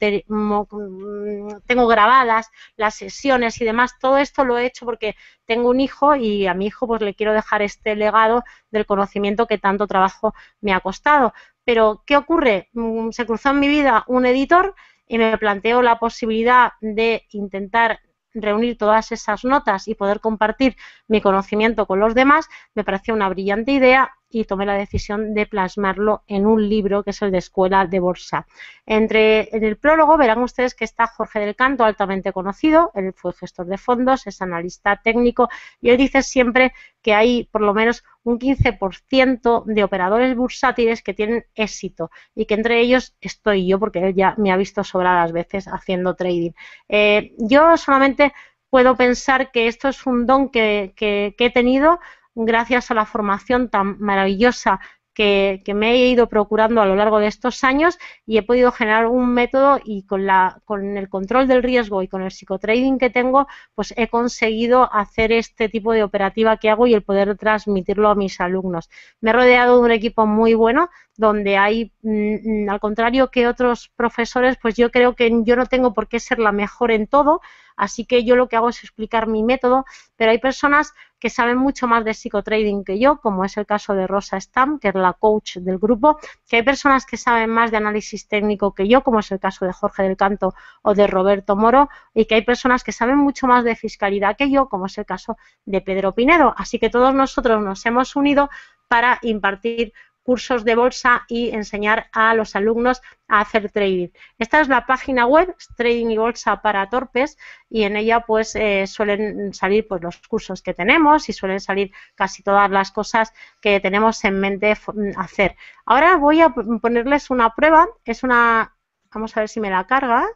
[SPEAKER 2] tengo grabadas las sesiones y demás, todo esto lo he hecho porque tengo un hijo y a mi hijo pues le quiero dejar este legado del conocimiento que tanto trabajo me ha costado. Pero ¿qué ocurre? Mm, se cruzó en mi vida un editor y me planteó la posibilidad de intentar reunir todas esas notas y poder compartir mi conocimiento con los demás, me pareció una brillante idea y tomé la decisión de plasmarlo en un libro que es el de Escuela de Borsa. Entre, en el prólogo verán ustedes que está Jorge del Canto, altamente conocido, él fue gestor de fondos, es analista técnico y él dice siempre que hay por lo menos un 15% de operadores bursátiles que tienen éxito y que entre ellos estoy yo porque él ya me ha visto las veces haciendo trading. Eh, yo solamente puedo pensar que esto es un don que he tenido gracias a la formación tan maravillosa que, me he ido procurando a lo largo de estos años y he podido generar un método y con, la, con el control del riesgo y con el psicotrading que tengo, pues he conseguido hacer este tipo de operativa que hago y el poder transmitirlo a mis alumnos. Me he rodeado de un equipo muy bueno donde hay, mm, al contrario que otros profesores, pues yo creo que yo no tengo por qué ser la mejor en todo, así que yo lo que hago es explicar mi método, pero hay personas que saben mucho más de psicotrading que yo, como es el caso de Rosa Stam, que es la coach del grupo, que hay personas que saben más de análisis técnico que yo, como es el caso de Jorge del Canto o de Roberto Moro, y que hay personas que saben mucho más de fiscalidad que yo, como es el caso de Pedro Pinedo. Así que todos nosotros nos hemos unido para impartir cursos de bolsa y enseñar a los alumnos a hacer trading. Esta es la página web, Trading y Bolsa para Torpes, y en ella pues eh, suelen salir pues los cursos que tenemos y suelen salir casi todas las cosas que tenemos en mente hacer. Ahora voy a ponerles una prueba, es una, vamos a ver si me la carga.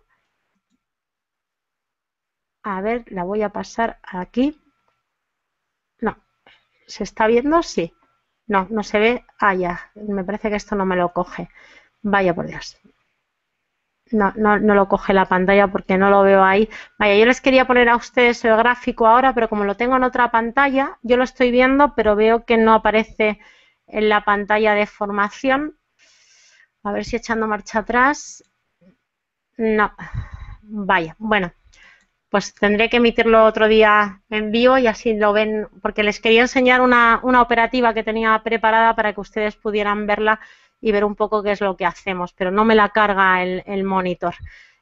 [SPEAKER 2] A ver, la voy a pasar aquí. No, ¿se está viendo? Sí. No, no se ve. Ah, ya. Me parece que esto no me lo coge. Vaya por Dios. No, no, no lo coge la pantalla porque no lo veo ahí. Vaya, yo les quería poner a ustedes el gráfico ahora, pero como lo tengo en otra pantalla, yo lo estoy viendo, pero veo que no aparece en la pantalla de formación. A ver si echando marcha atrás. No. Vaya, bueno pues tendré que emitirlo otro día en vivo y así lo ven, porque les quería enseñar una, operativa que tenía preparada para que ustedes pudieran verla y ver un poco qué es lo que hacemos, pero no me la carga el, el monitor.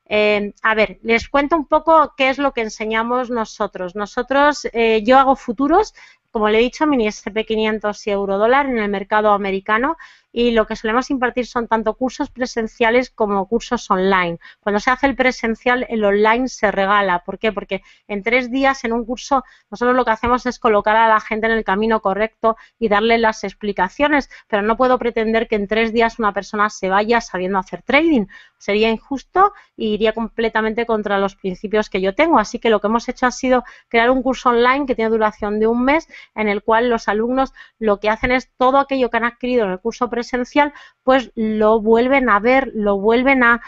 [SPEAKER 2] Eh, a ver, les cuento un poco qué es lo que enseñamos nosotros. Nosotros, eh, yo hago futuros, como le he dicho, mini SP500 y euro dólar en el mercado americano y lo que solemos impartir son tanto cursos presenciales como cursos online. Cuando se hace el presencial, el online se regala. ¿Por qué? Porque en tres días, en un curso, nosotros lo que hacemos es colocar a la gente en el camino correcto y darle las explicaciones, pero no puedo pretender que en tres días una persona se vaya sabiendo hacer trading. Sería injusto y e iría completamente contra los principios que yo tengo. Así que lo que hemos hecho ha sido crear un curso online que tiene duración de un mes, en el cual los alumnos lo que hacen es todo aquello que han adquirido en el curso presencial, esencial pues lo vuelven a ver, lo vuelven a,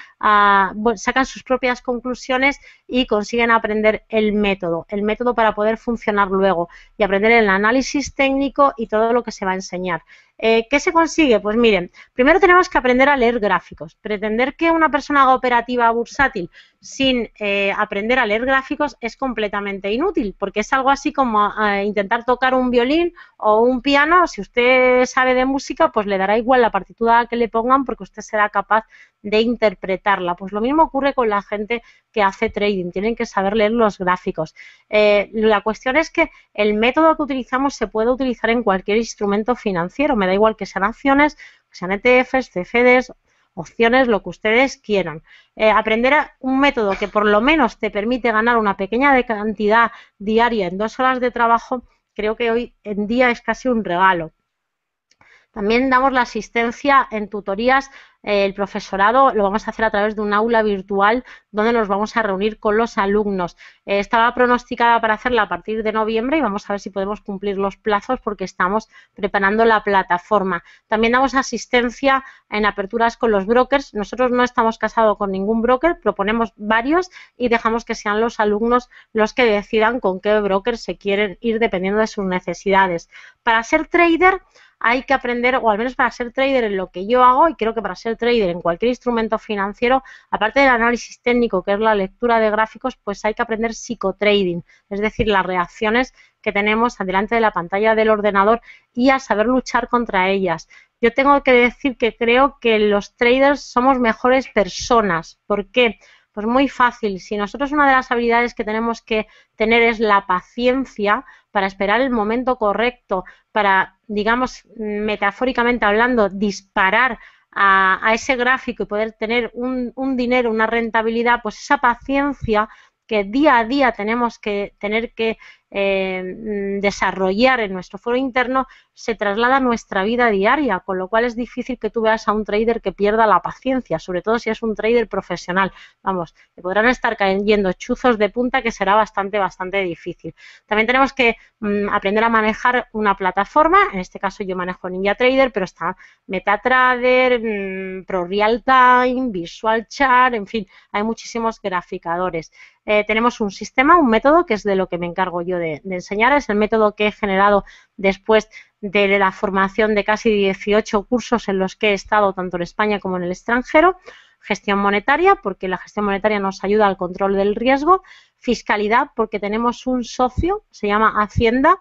[SPEAKER 2] sacan sus propias conclusiones y consiguen aprender el método, el método para poder funcionar luego y aprender el análisis técnico y todo lo que se va a enseñar. Eh, ¿Qué se consigue? Pues miren, primero tenemos que aprender a leer gráficos. Pretender que una persona haga operativa bursátil sin eh, aprender a leer gráficos es completamente inútil, porque es algo así como eh, intentar tocar un violín o un piano. Si usted sabe de música, pues le dará igual la partitura que le pongan porque usted será capaz de interpretarla. Pues lo mismo ocurre con la gente que hace trading, tienen que saber leer los gráficos. Eh, la cuestión es que el método que utilizamos se puede utilizar en cualquier instrumento financiero, me da igual que sean acciones, sean ETFs, CFDs, opciones, lo que ustedes quieran. Eh, aprender un método que por lo menos te permite ganar una pequeña cantidad diaria en dos horas de trabajo, creo que hoy en día es casi un regalo. También damos la asistencia en tutorías. Eh, el profesorado lo vamos a hacer a través de un aula virtual donde nos vamos a reunir con los alumnos. Eh, estaba pronosticada para hacerla a partir de noviembre y vamos a ver si podemos cumplir los plazos porque estamos preparando la plataforma. También damos asistencia en aperturas con los brokers. Nosotros no estamos casados con ningún broker, proponemos varios y dejamos que sean los alumnos los que decidan con qué broker se quieren ir dependiendo de sus necesidades. Para ser trader, hay que aprender, o al menos para ser trader en lo que yo hago, y creo que para ser trader en cualquier instrumento financiero, aparte del análisis técnico, que es la lectura de gráficos, pues hay que aprender psicotrading, es decir, las reacciones que tenemos delante de la pantalla del ordenador y a saber luchar contra ellas. Yo tengo que decir que creo que los traders somos mejores personas. ¿Por qué? Pues muy fácil. Si nosotros una de las habilidades que tenemos que tener es la paciencia para esperar el momento correcto, para, digamos, metafóricamente hablando, disparar a, ese gráfico y poder tener un dinero, una rentabilidad, pues esa paciencia que día a día tenemos que tener que eh, mm, desarrollar en nuestro foro interno se traslada a nuestra vida diaria, con lo cual es difícil que tú veas a un trader que pierda la paciencia, sobre todo si es un trader profesional. Vamos, te podrán estar cayendo chuzos de punta que será bastante, bastante difícil. También tenemos que mm, aprender a manejar una plataforma, en este caso yo manejo NinjaTrader, pero está MetaTrader, mm, Visual Chart en fin, hay muchísimos graficadores. Eh, tenemos un sistema, un método, que es de lo que me encargo yo de, enseñar. Es el método que he generado después de la formación de casi 18 cursos en los que he estado tanto en España como en el extranjero gestión monetaria, porque la gestión monetaria nos ayuda al control del riesgo, fiscalidad, porque tenemos un socio, se llama Hacienda,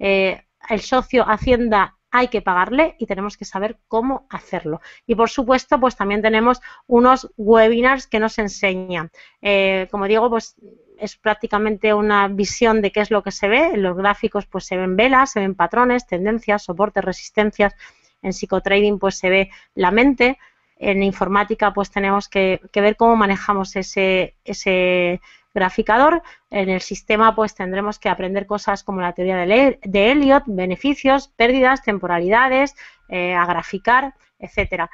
[SPEAKER 2] eh, el socio Hacienda hay que pagarle y tenemos que saber cómo hacerlo. Y por supuesto, pues también tenemos unos webinars que nos enseñan. Eh, como digo, pues es prácticamente una visión de qué es lo que se ve. En los gráficos pues se ven velas, se ven patrones, tendencias, soportes, resistencias. En psicotrading pues se ve la mente. En informática pues tenemos que, ver cómo manejamos ese, ese graficador. En el sistema pues tendremos que aprender cosas como la teoría de, Elliot, beneficios, pérdidas, temporalidades, eh, a graficar, etcétera.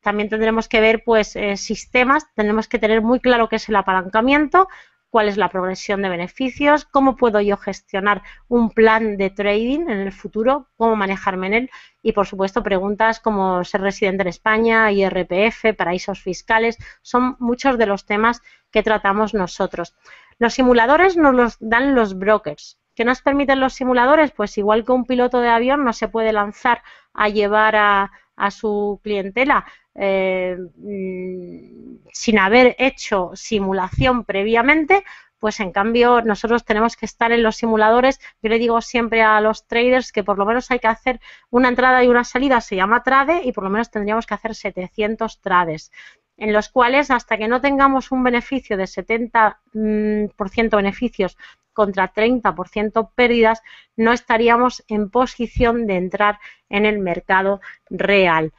[SPEAKER 2] También tendremos que ver pues eh, sistemas, tenemos que tener muy claro qué es el apalancamiento, cuál es la progresión de beneficios, cómo puedo yo gestionar un plan de trading en el futuro, cómo manejarme en él y, por supuesto, preguntas como ser residente en España, IRPF, paraísos fiscales, son muchos de los temas que tratamos nosotros. Los simuladores nos los dan los brokers. ¿Qué nos permiten los simuladores? Pues igual que un piloto de avión no se puede lanzar a llevar a, a su clientela eh, mm, sin haber hecho simulación previamente, pues en cambio nosotros tenemos que estar en los simuladores. Yo le digo siempre a los traders que por lo menos hay que hacer una entrada y una salida, se llama trade, y por lo menos tendríamos que hacer 700 trades en los cuales hasta que no tengamos un beneficio de 70% mm, beneficios contra 30% pérdidas, no estaríamos en posición de entrar en el mercado real.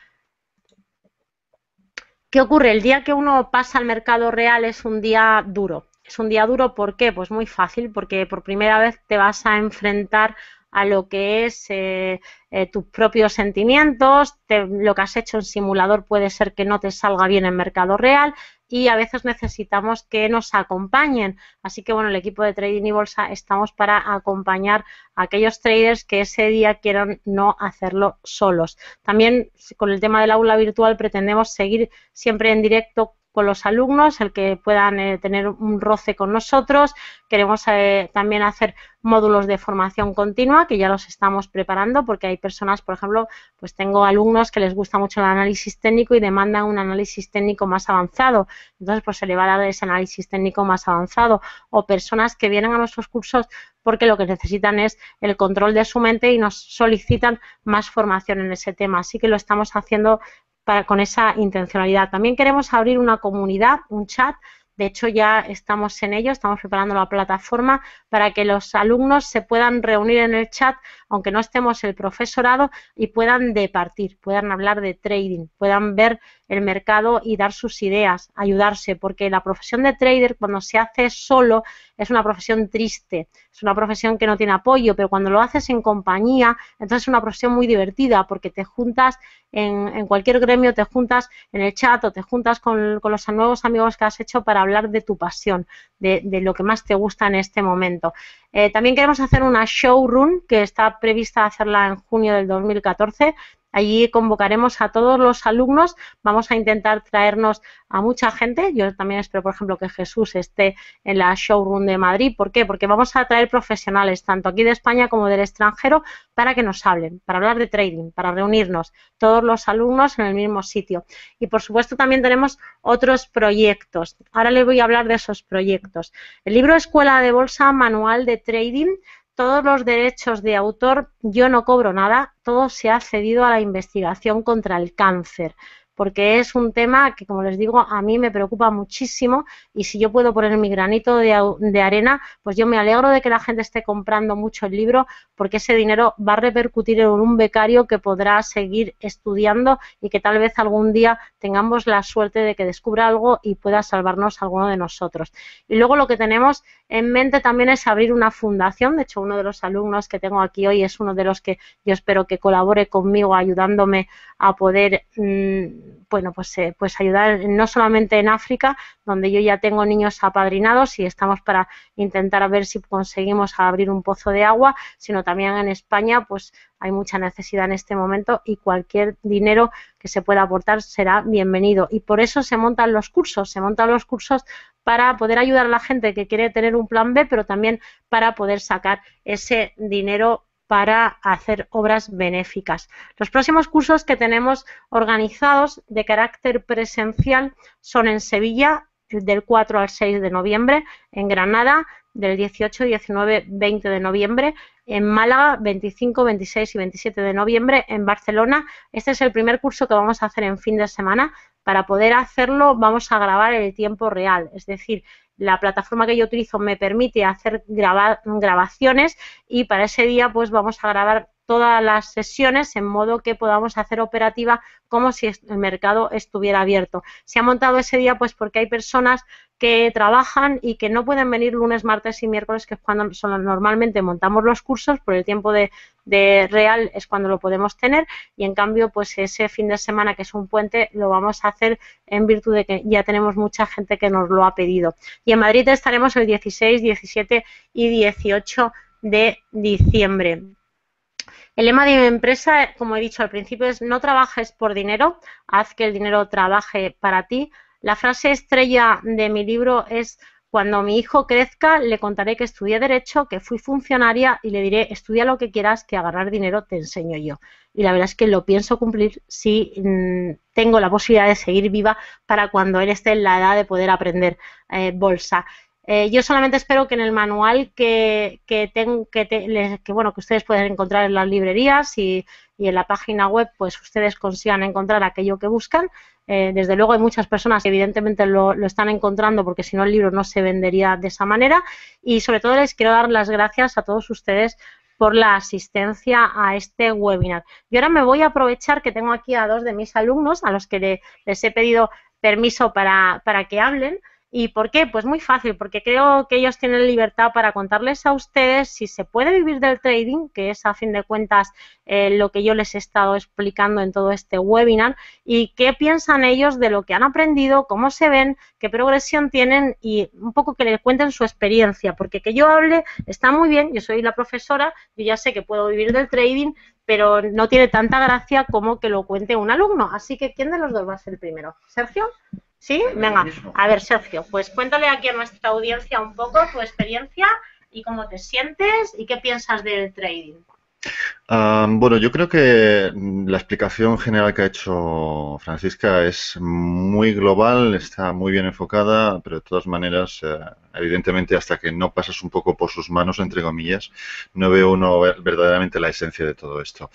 [SPEAKER 2] ¿Qué ocurre? El día que uno pasa al mercado real es un día duro. Es un día duro, ¿por qué? Pues muy fácil, porque por primera vez te vas a enfrentar a lo que es eh, eh, tus propios sentimientos, lo que has hecho en simulador puede ser que no te salga bien en mercado real, y a veces necesitamos que nos acompañen. Así que bueno, el equipo de Trading y Bolsa estamos para acompañar a aquellos traders que ese día quieran no hacerlo solos. También con el tema del aula virtual pretendemos seguir siempre en directo con los alumnos, el que puedan eh, tener un roce con nosotros. Queremos eh, también hacer módulos de formación continua, que ya los estamos preparando, porque hay personas, por ejemplo, pues tengo alumnos que les gusta mucho el análisis técnico y demandan un análisis técnico más avanzado. Entonces, pues se le va a dar ese análisis técnico más avanzado. O personas que vienen a nuestros cursos porque lo que necesitan es el control de su mente y nos solicitan más formación en ese tema. Así que lo estamos haciendo con esa intencionalidad. También queremos abrir una comunidad, un chat. De hecho, ya estamos en ello, estamos preparando la plataforma para que los alumnos se puedan reunir en el chat, aunque no estemos el profesorado, y puedan departir, puedan hablar de trading, puedan ver el mercado y dar sus ideas, ayudarse, porque la profesión de trader cuando se hace solo es una profesión triste, es una profesión que no tiene apoyo, pero cuando lo haces en compañía, entonces es una profesión muy divertida porque te juntas en, cualquier gremio, te juntas en el chat o te juntas con, los nuevos amigos que has hecho para hablar de tu pasión, de, lo que más te gusta en este momento. Eh, también queremos hacer una showroom que está prevista hacerla en junio del 2014 Allí convocaremos a todos los alumnos, vamos a intentar traernos a mucha gente. Yo también espero, por ejemplo, que Jesús esté en la showroom de Madrid. ¿Por qué? Porque vamos a traer profesionales, tanto aquí de España como del extranjero, para que nos hablen, para hablar de trading, para reunirnos todos los alumnos en el mismo sitio. Y, por supuesto, también tenemos otros proyectos. Ahora les voy a hablar de esos proyectos. El libro Escuela de Bolsa Manual de Trading todos los derechos de autor, yo no cobro nada, todo se ha cedido a la investigación contra el cáncer, porque es un tema que, como les digo, a mí me preocupa muchísimo y si yo puedo poner mi granito de, arena, pues yo me alegro de que la gente esté comprando mucho el libro, porque ese dinero va a repercutir en un becario que podrá seguir estudiando y que tal vez algún día tengamos la suerte de que descubra algo y pueda salvarnos alguno de nosotros. Y luego lo que tenemos en mente también es abrir una fundación. De hecho, uno de los alumnos que tengo aquí hoy es uno de los que yo espero que colabore conmigo ayudándome a poder, mm, bueno, pues, eh, pues ayudar no solamente en África, donde yo ya tengo niños apadrinados y estamos para intentar a ver si conseguimos abrir un pozo de agua, sino también en España, pues hay mucha necesidad en este momento y cualquier dinero que se pueda aportar será bienvenido. Y por eso se montan los cursos, se montan los cursos para poder ayudar a la gente que quiere tener un plan B, pero también para poder sacar ese dinero para hacer obras benéficas. Los próximos cursos que tenemos organizados de carácter presencial son en Sevilla del 4 al 6 de noviembre en Granada del 18, 19, 20 de noviembre, en Málaga 25, 26 y 27 de noviembre, en Barcelona. Este es el primer curso que vamos a hacer en fin de semana. Para poder hacerlo vamos a grabar el tiempo real, es decir, la plataforma que yo utilizo me permite hacer grabaciones y para ese día pues vamos a grabar todas las sesiones en modo que podamos hacer operativa como si el mercado estuviera abierto. Se ha montado ese día pues porque hay personas que trabajan y que no pueden venir lunes, martes y miércoles, que es cuando normalmente montamos los cursos, por el tiempo de, de, real es cuando lo podemos tener y en cambio pues ese fin de semana que es un puente lo vamos a hacer en virtud de que ya tenemos mucha gente que nos lo ha pedido. Y en Madrid estaremos el 16, 17 y 18 de diciembre. El lema de mi empresa, como he dicho al principio, es no trabajes por dinero, haz que el dinero trabaje para ti. La frase estrella de mi libro es cuando mi hijo crezca, le contaré que estudié Derecho, que fui funcionaria y le diré, estudia lo que quieras, que agarrar dinero te enseño yo. Y la verdad es que lo pienso cumplir si mm, tengo la posibilidad de seguir viva para cuando él esté en la edad de poder aprender eh, bolsa. Eh, yo solamente espero que en el manual que, que, que, bueno, que ustedes pueden encontrar en las librerías y, en la página web, pues ustedes consigan encontrar aquello que buscan. Eh, desde luego hay muchas personas que evidentemente lo, están encontrando porque si no el libro no se vendería de esa manera. Y sobre todo les quiero dar las gracias a todos ustedes por la asistencia a este webinar. Y ahora me voy a aprovechar que tengo aquí a dos de mis alumnos a los que les he pedido permiso para que hablen. ¿Y por qué? Pues muy fácil, porque creo que ellos tienen libertad para contarles a ustedes si se puede vivir del trading, que es a fin de cuentas eh, lo que yo les he estado explicando en todo este webinar, y qué piensan ellos de lo que han aprendido, cómo se ven, qué progresión tienen y un poco que les cuenten su experiencia, porque que yo hable está muy bien, yo soy la profesora, y ya sé que puedo vivir del trading, pero no tiene tanta gracia como que lo cuente un alumno. Así que, ¿quién de los dos va a ser el primero? Sergio. ¿Sí? Venga, a ver, Sergio, pues cuéntale aquí a nuestra audiencia un poco tu experiencia y cómo te sientes y qué piensas del trading
[SPEAKER 3] bueno, yo creo que mm, la explicación general que ha hecho Francisca es muy global, está muy bien enfocada, pero de todas maneras, eh, evidentemente, hasta que no pasas un poco por sus manos, entre comillas, no veo uno verdaderamente la esencia de todo esto.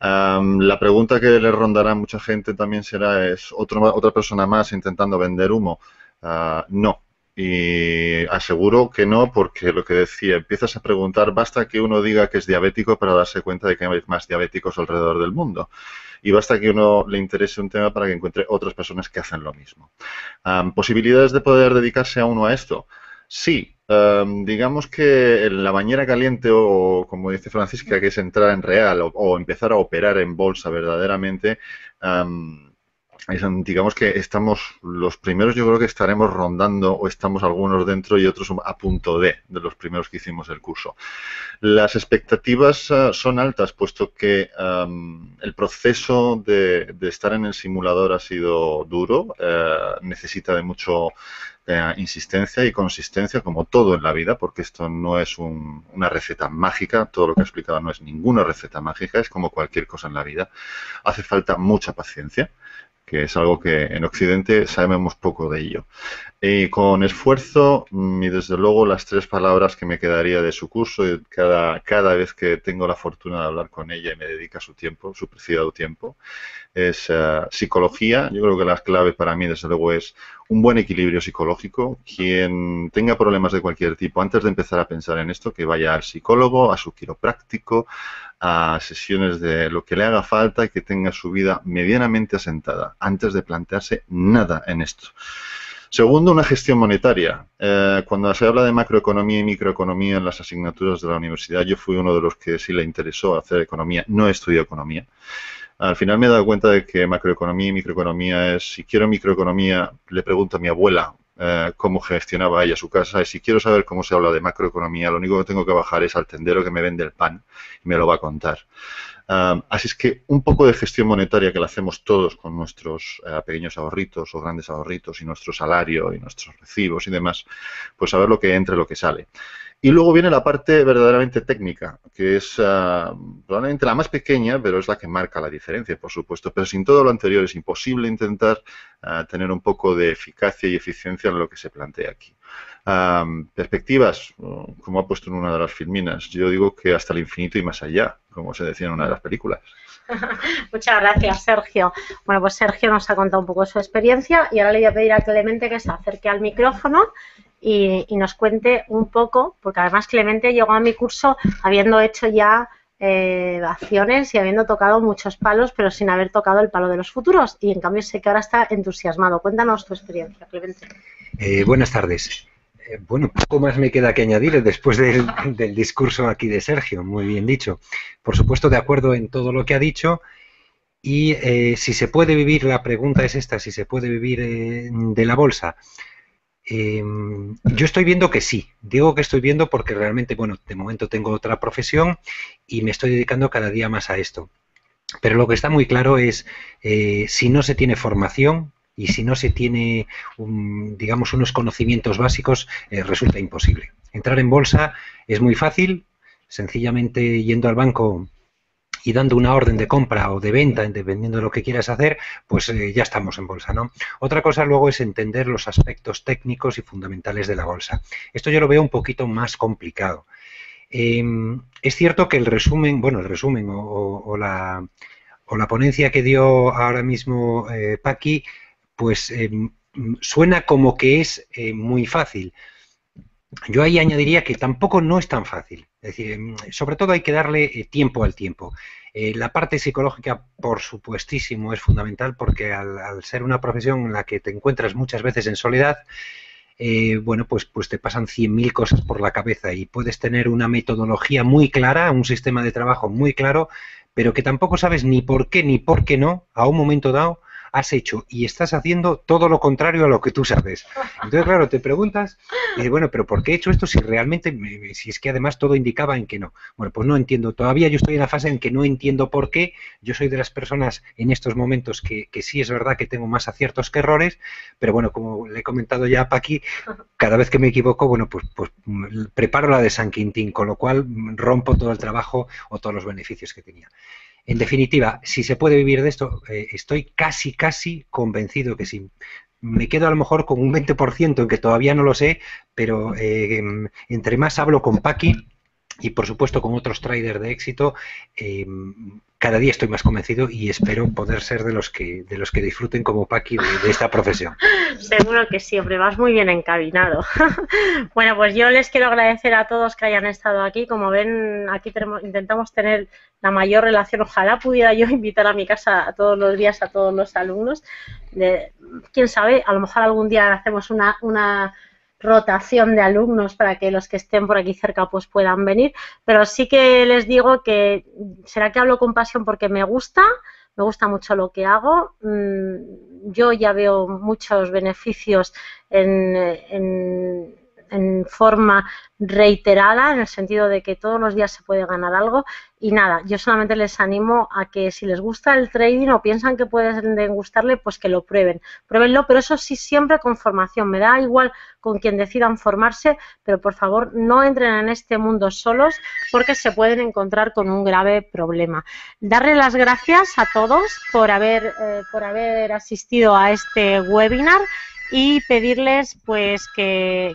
[SPEAKER 3] la pregunta que le rondará a mucha gente también será, ¿es otra otra persona más intentando vender humo? Ah, no, y aseguro que no, porque lo que decía, empiezas a preguntar, basta que uno diga que es diabético para darse cuenta de que hay más diabéticos alrededor del mundo. Y basta que uno le interese un tema para que encuentre otras personas que hacen lo mismo. ¿Posibilidades de poder dedicarse a uno a esto? Sí, digamos que en la bañera caliente o como dice Francisca, que es entrar en real o, empezar a operar en bolsa verdaderamente, digamos que estamos, los primeros yo creo que estaremos rondando o estamos algunos dentro y otros a punto de, de los primeros que hicimos el curso. Las expectativas eh, son altas, puesto que el proceso de, estar en el simulador ha sido duro, eh, necesita de mucha eh, insistencia y consistencia, como todo en la vida, porque esto no es una receta mágica, todo lo que he explicado no es ninguna receta mágica, es como cualquier cosa en la vida. Hace falta mucha paciencia, que es algo que en Occidente sabemos poco de ello. Y eh, con esfuerzo, mm, y desde luego las tres palabras que me quedaría de su curso, y cada, cada vez que tengo la fortuna de hablar con ella y me dedica su tiempo, su preciado tiempo, es eh, psicología. Yo creo que la clave para mí, desde luego, es un buen equilibrio psicológico. Quien tenga problemas de cualquier tipo, antes de empezar a pensar en esto, que vaya al psicólogo, a su quiropráctico, a sesiones de lo que le haga falta, y que tenga su vida medianamente asentada, antes de plantearse nada en esto. Segundo, una gestión monetaria. Eh, cuando se habla de macroeconomía y microeconomía en las asignaturas de la universidad, yo fui uno de los que sí le interesó hacer economía. No estudió economía. Al final me he dado cuenta de que macroeconomía y microeconomía es, si quiero microeconomía, le pregunto a mi abuela eh, cómo gestionaba ella su casa. Y si quiero saber cómo se habla de macroeconomía, lo único que tengo que bajar es al tendero que me vende el pan y me lo va a contar. así es que un poco de gestión monetaria que la hacemos todos con nuestros eh, pequeños ahorritos o grandes ahorritos y nuestro salario y nuestros recibos y demás, pues saber lo que entra y lo que sale. Y luego viene la parte verdaderamente técnica, que es ah, probablemente la más pequeña, pero es la que marca la diferencia, por supuesto. Pero sin todo lo anterior es imposible intentar ah, tener un poco de eficacia y eficiencia en lo que se plantea aquí. Ah, perspectivas, como ha puesto en una de las filminas, yo digo que hasta el infinito y más allá, como se decía en una de las películas.
[SPEAKER 2] Muchas gracias, Sergio. Bueno, pues Sergio nos ha contado un poco su experiencia y ahora le voy a pedir a Clemente que se acerque al micrófono y, nos cuente un poco, porque además Clemente llegó a mi curso habiendo hecho ya eh, acciones y habiendo tocado muchos palos, pero sin haber tocado el palo de los futuros. Y en cambio sé que ahora está entusiasmado. Cuéntanos tu experiencia, Clemente.
[SPEAKER 4] Eh, buenas tardes. Eh, bueno, poco más me queda que añadir después del, discurso aquí de Sergio, muy bien dicho. Por supuesto, de acuerdo en todo lo que ha dicho, y eh, si se puede vivir, la pregunta es esta, si se puede vivir de la bolsa. Em, yo estoy viendo que sí. Digo que estoy viendo porque realmente, bueno, de momento tengo otra profesión y me estoy dedicando cada día más a esto. Pero lo que está muy claro es, eh, si no se tiene formación y si no se tiene, digamos, unos conocimientos básicos, eh, resulta imposible. Entrar en bolsa es muy fácil, sencillamente yendo al banco y dando una orden de compra o de venta, dependiendo de lo que quieras hacer, pues eh, ya estamos en bolsa, ¿no? Otra cosa luego es entender los aspectos técnicos y fundamentales de la bolsa. Esto yo lo veo un poquito más complicado. Em, es cierto que el resumen, bueno, el resumen o, la, o la, ponencia que dio ahora mismo eh, Paqui, pues em, suena como que es eh, muy fácil. Yo ahí añadiría que tampoco no es tan fácil. Es decir, em, sobre todo hay que darle eh, tiempo al tiempo. Eh, la parte psicológica, por supuestísimo, es fundamental porque al, ser una profesión en la que te encuentras muchas veces en soledad, eh, bueno, pues, pues te pasan 100.000 cosas por la cabeza y puedes tener una metodología muy clara, un sistema de trabajo muy claro, pero que tampoco sabes ni por qué ni por qué no, a un momento dado, has hecho y estás haciendo todo lo contrario a lo que tú sabes. Entonces, claro, te preguntas, bueno, pero ¿por qué he hecho esto si realmente, si es que además todo indicaba en que no? Bueno, pues no entiendo. Todavía yo estoy en la fase en que no entiendo por qué. Yo soy de las personas en estos momentos que, sí es verdad que tengo más aciertos que errores, pero bueno, como le he comentado ya a Paqui, cada vez que me equivoco, bueno, pues, pues preparo la de San Quintín, con lo cual rompo todo el trabajo o todos los beneficios que tenía. En definitiva, si se puede vivir de esto, eh, estoy casi, casi convencido que sí. Me quedo a lo mejor con un 20% en que todavía no lo sé, pero eh, em, entre más hablo con Paqui, y por supuesto con otros traders de éxito eh, cada día estoy más convencido y espero poder ser de los que de los que disfruten como Paqui de, esta profesión
[SPEAKER 2] seguro que siempre vas muy bien encabinado. bueno pues yo les quiero agradecer a todos que hayan estado aquí como ven aquí intentamos tener la mayor relación ojalá pudiera yo invitar a mi casa todos los días a todos los alumnos quién sabe a lo mejor algún día hacemos una una rotación de alumnos para que los que estén por aquí cerca pues puedan venir, pero sí que les digo que será que hablo con pasión porque me gusta, me gusta mucho lo que hago, mm, yo ya veo muchos beneficios en, en en forma reiterada, en el sentido de que todos los días se puede ganar algo. Y nada, yo solamente les animo a que si les gusta el trading o piensan que pueden gustarle, pues que lo prueben. Pruébenlo, pero eso sí siempre con formación. Me da igual con quien decidan formarse, pero por favor no entren en este mundo solos porque se pueden encontrar con un grave problema. Darle las gracias a todos por haber, eh, por haber asistido a este webinar y pedirles pues que,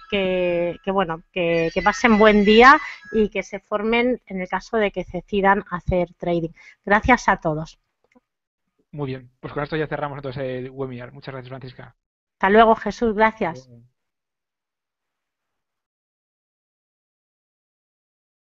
[SPEAKER 2] bueno, que, pasen buen día y que se formen en el caso de que decidan hacer trading. Gracias a todos.
[SPEAKER 1] Muy bien, pues con esto ya cerramos entonces el webinar. Muchas gracias, Francisca.
[SPEAKER 2] Hasta luego, Jesús. Gracias.